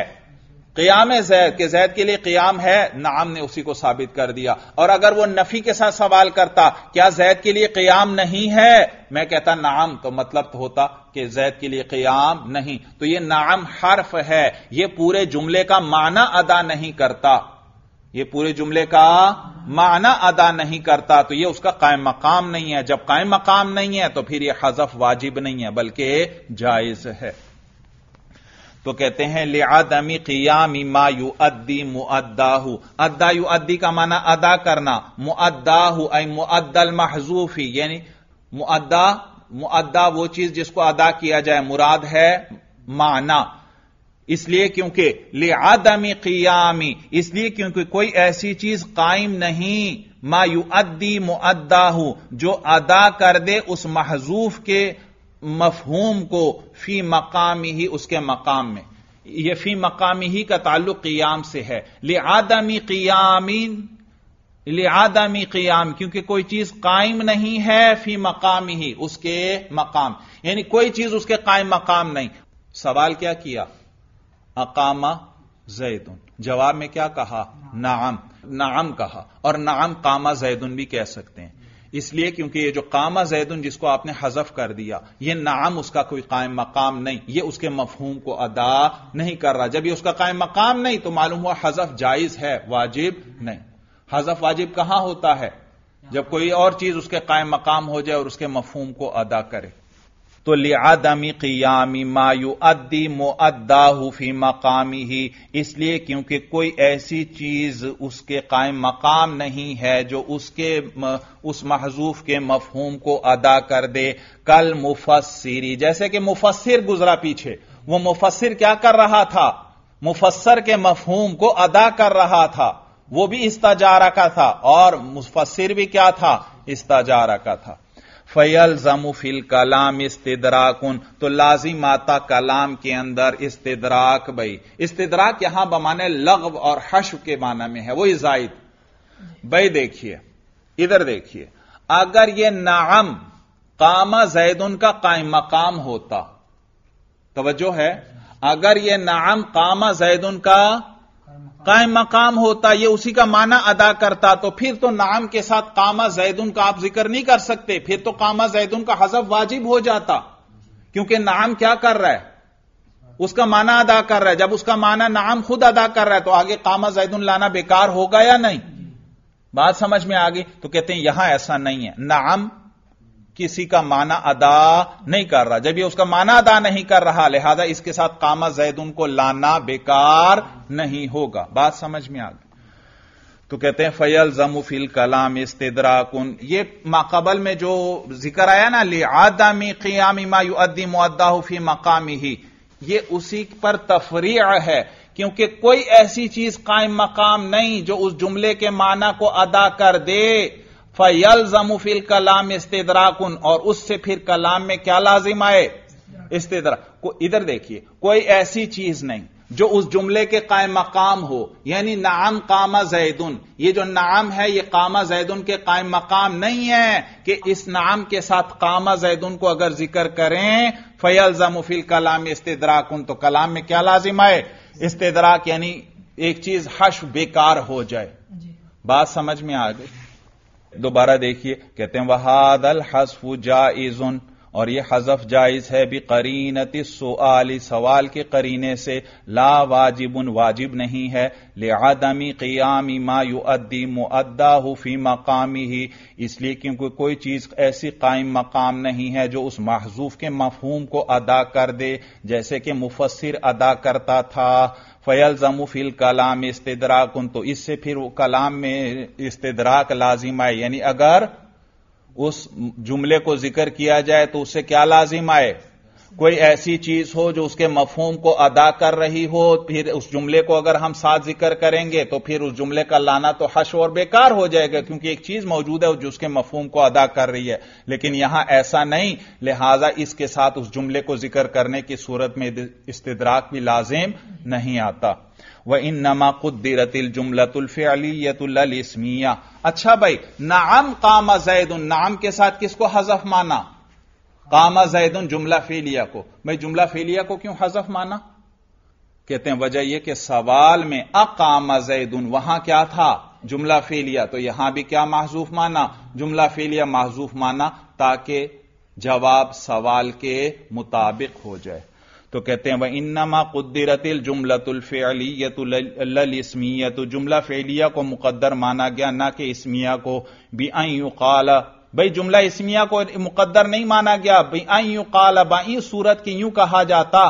कयाम जैद के जैद के लिए कयाम है नाम ने उसी को साबित कर दिया और अगर वो नफी के साथ सवाल करता क्या जैद के लिए कयाम नहीं है मैं कहता नाम तो मतलब तो होता कि जैद के लिए क्याम नहीं तो ये नाम हर्फ है ये पूरे जुमले का माना अदा नहीं करता ये पूरे जुमले का माना अदा नहीं करता तो ये उसका कायम मकाम नहीं है जब कायम मकाम नहीं है तो फिर यह हजफ वाजिब नहीं है बल्कि जायज है तो कहते हैं ले आदमी कियामी मायु अद्दी मुअद्दाहू अद्दा यु अद्दी का माना अदा करना मुअद्दाहू अय मुअद्दल महजूफी यानी मुअद्दा मुअद्दा वो चीज जिसको अदा किया जाए मुराद है माना इसलिए क्योंकि ले आदमी कियामी इसलिए क्योंकि कोई ऐसी चीज कायम नहीं मायु अद्दी मुअद्दाहू जो अदा कर दे उस महजूफ के मफहूम को फी मकामी ही उसके मकाम में यह फी मकामी ही का ताल्लुक क़ियाम से है ले आदमी क़ियामीन ले आदमी क़ियाम क्योंकि कोई चीज कायम नहीं है फी मकामी ही उसके मकाम यानी कोई चीज उसके कायम मकाम नहीं सवाल क्या किया अकामा जैदुन जवाब में क्या कहा नाम नाम कहा और नाम कामा जैदुन भी कह सकते हैं इसलिए क्योंकि ये जो कामा जैदन जिसको आपने हजफ कर दिया ये नाम उसका कोई कायम मकाम नहीं ये उसके मफहूम को अदा नहीं कर रहा जब यह उसका कायम मकाम नहीं तो मालूम हुआ हजफ जायज है वाजिब नहीं हजफ वाजिब कहां होता है जब कोई और चीज उसके कायम मकाम हो जाए और उसके मफहूम को अदा करे तो लियादमी क़ियामी मायू अद्दी मुद्दाहू हुफी मकामी ही इसलिए क्योंकि कोई ऐसी चीज उसके कायम मकाम नहीं है जो उसके उस महजूफ के मफहूम को अदा कर दे कल मुफसरी जैसे कि मुफसर गुजरा पीछे वो मुफसर क्या कर रहा था मुफसर के मफहूम को अदा कर रहा था वो भी इस्तजारा का था और मुफसर भी क्या था इस्तजारा का था फयल जमुफिल कलाम इस्तेदराकुन तो लाजिम आता कलाम के अंदर इस्तेदराक बई इस्तेदराक यहां बमाने लगव और हश के माना में है वो इजाइद बई देखिए इधर देखिए अगर ये नाम कामा जैद उनका कायम मकाम होता तोज्जो है अगर ये नाम कामा जैद उनका कायम मकाम होता ये उसी का माना अदा करता तो फिर तो नाम के साथ कामा जैदुन का आप जिक्र नहीं कर सकते फिर तो कामा जैदुन का हजब वाजिब हो जाता क्योंकि नाम क्या कर रहा है उसका माना अदा कर रहा है जब उसका माना नाम खुद अदा कर रहा है तो आगे कामा जैदुन लाना बेकार होगा या नहीं बात समझ में आ गई तो कहते हैं यहां ऐसा नहीं है नाम किसी का माना अदा नहीं कर रहा जब यह उसका माना अदा नहीं कर रहा लिहाजा इसके साथ कामा जैदून को लाना बेकार नहीं होगा बात समझ में आ गई तो कहते हैं फयल जमुफिल कलाम इस्तराकुन ये माकबल में जो जिक्र आया ना ले आदमी क्यामी मायुद्दी मुद्दाफी मकामी ही ये उसी पर तफरी है क्योंकि कोई ऐसी चीज कायम मकाम नहीं जो उस जुमले के माना को अदा कर दे फैल जमुफिल कलाम इस्तेदराकुन और उससे फिर कलाम में क्या लाजिम आए इस्तेदरा को इधर देखिए कोई ऐसी चीज नहीं जो उस जुमले के काय मकाम हो यानी नाम कामा जैदन ये जो नाम है ये कामा जैदन के काय मकाम नहीं है कि इस नाम के साथ कामा जैदन को अगर जिक्र करें फैल जमुफिल कलाम इस्तेदराकुन तो कलाम में क्या लाजिम आए इस्तेदराक यानी एक चीज हश बेकार हो जाए बात समझ में आ गई दोबारा देखिए कहते हैं वहादल हसफ जाइजुन और यह हजफ जायज है भी करीनति सोआली सवाल के करीने से ला वाजिबन वाजिब नहीं है ले आदमी क़ियामी मा युद्दी मुद्दा फी मकामी ही इसलिए क्योंकि कोई चीज ऐसी कायम मकाम नहीं है जो उस महजूफ के मफहूम को अदा कर दे जैसे कि मुफसर अदा करता था फयल जमूफिल कलाम इस्तराक तो इससे फिर कलाम में इस्तेदराक लाजिम आए यानी अगर उस जुमले को जिक्र किया जाए तो उससे क्या लाजिम आए कोई ऐसी चीज हो जो उसके मफहूम को अदा कर रही हो फिर उस जुमले को अगर हम साथ जिक्र करेंगे तो फिर उस जुमले का लाना तो हश और बेकार हो जाएगा क्योंकि एक चीज मौजूद है जो उसके मफहूम को अदा कर रही है लेकिन यहां ऐसा नहीं लिहाजा इसके साथ उस जुमले को जिक्र करने की सूरत में इस्तदराक भी लाजिम नहीं आता व इन नमा कुदरतिल जुमलतुल्फियतुल्लस्मिया अच्छा भाई नाम कामा जैद नाम के साथ किसको हजफ माना कामा जैद जुमला फेलिया को भाई जुमला फेलिया को क्यों हजफ माना कहते हैं वजह यह कि सवाल में अकामा जैद वहां क्या था जुमला फेलिया तो यहां भी क्या महजूफ माना जुमला फेलिया महजूफ माना ताकि जवाब सवाल के मुताबिक हो जाए तो कहते हैं वह इन्नमा कुदरतिल जुमलतुल्फेलियत ललस्मियत जुमला फेलिया को मुकद्दर माना गया ना कि इसमिया को भी आई काला भाई जुमला इसमिया को मुकद्दर नहीं माना गया भाई आई यू काला बाई सूरत की यूं कहा जाता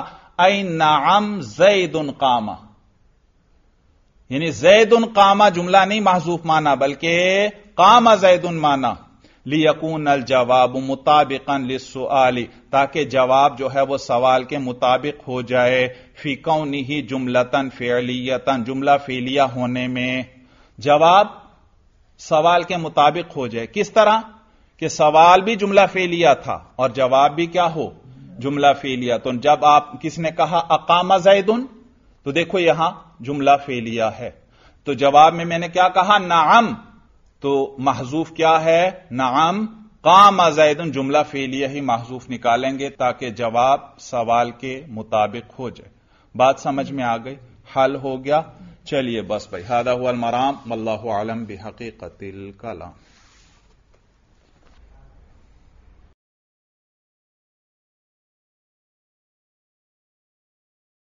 आई नाम जैद उन कामा यानी जैद उन कामा जुमला नहीं महजूफ माना बल्कि कामा जैद उन माना लियकून अल जवाब मुताबिकन लिसुआली ताकि जवाब जो है वह सवाल के मुताबिक हो जाए फिकौन ही जुमलतन फेलियतन जुमला फेलिया होने में जवाब सवाल के मुताबिक हो जाए किस तरह कि सवाल भी जुमला फेलिया था और जवाब भी क्या हो जुमला फेलिया तो जब आप किसने कहा अकामा जैदन तो देखो यहां जुमला फेलिया है तो जवाब में मैंने क्या कहा नाम तो महजूफ क्या है नाम काम आजायद जुमला फेलिया ही महजूफ निकालेंगे ताकि जवाब सवाल के मुताबिक हो जाए बात समझ में आ गई हल हो गया चलिए बस भाई हादा हुआ मराम अल्लाह आलम कतिल कलाम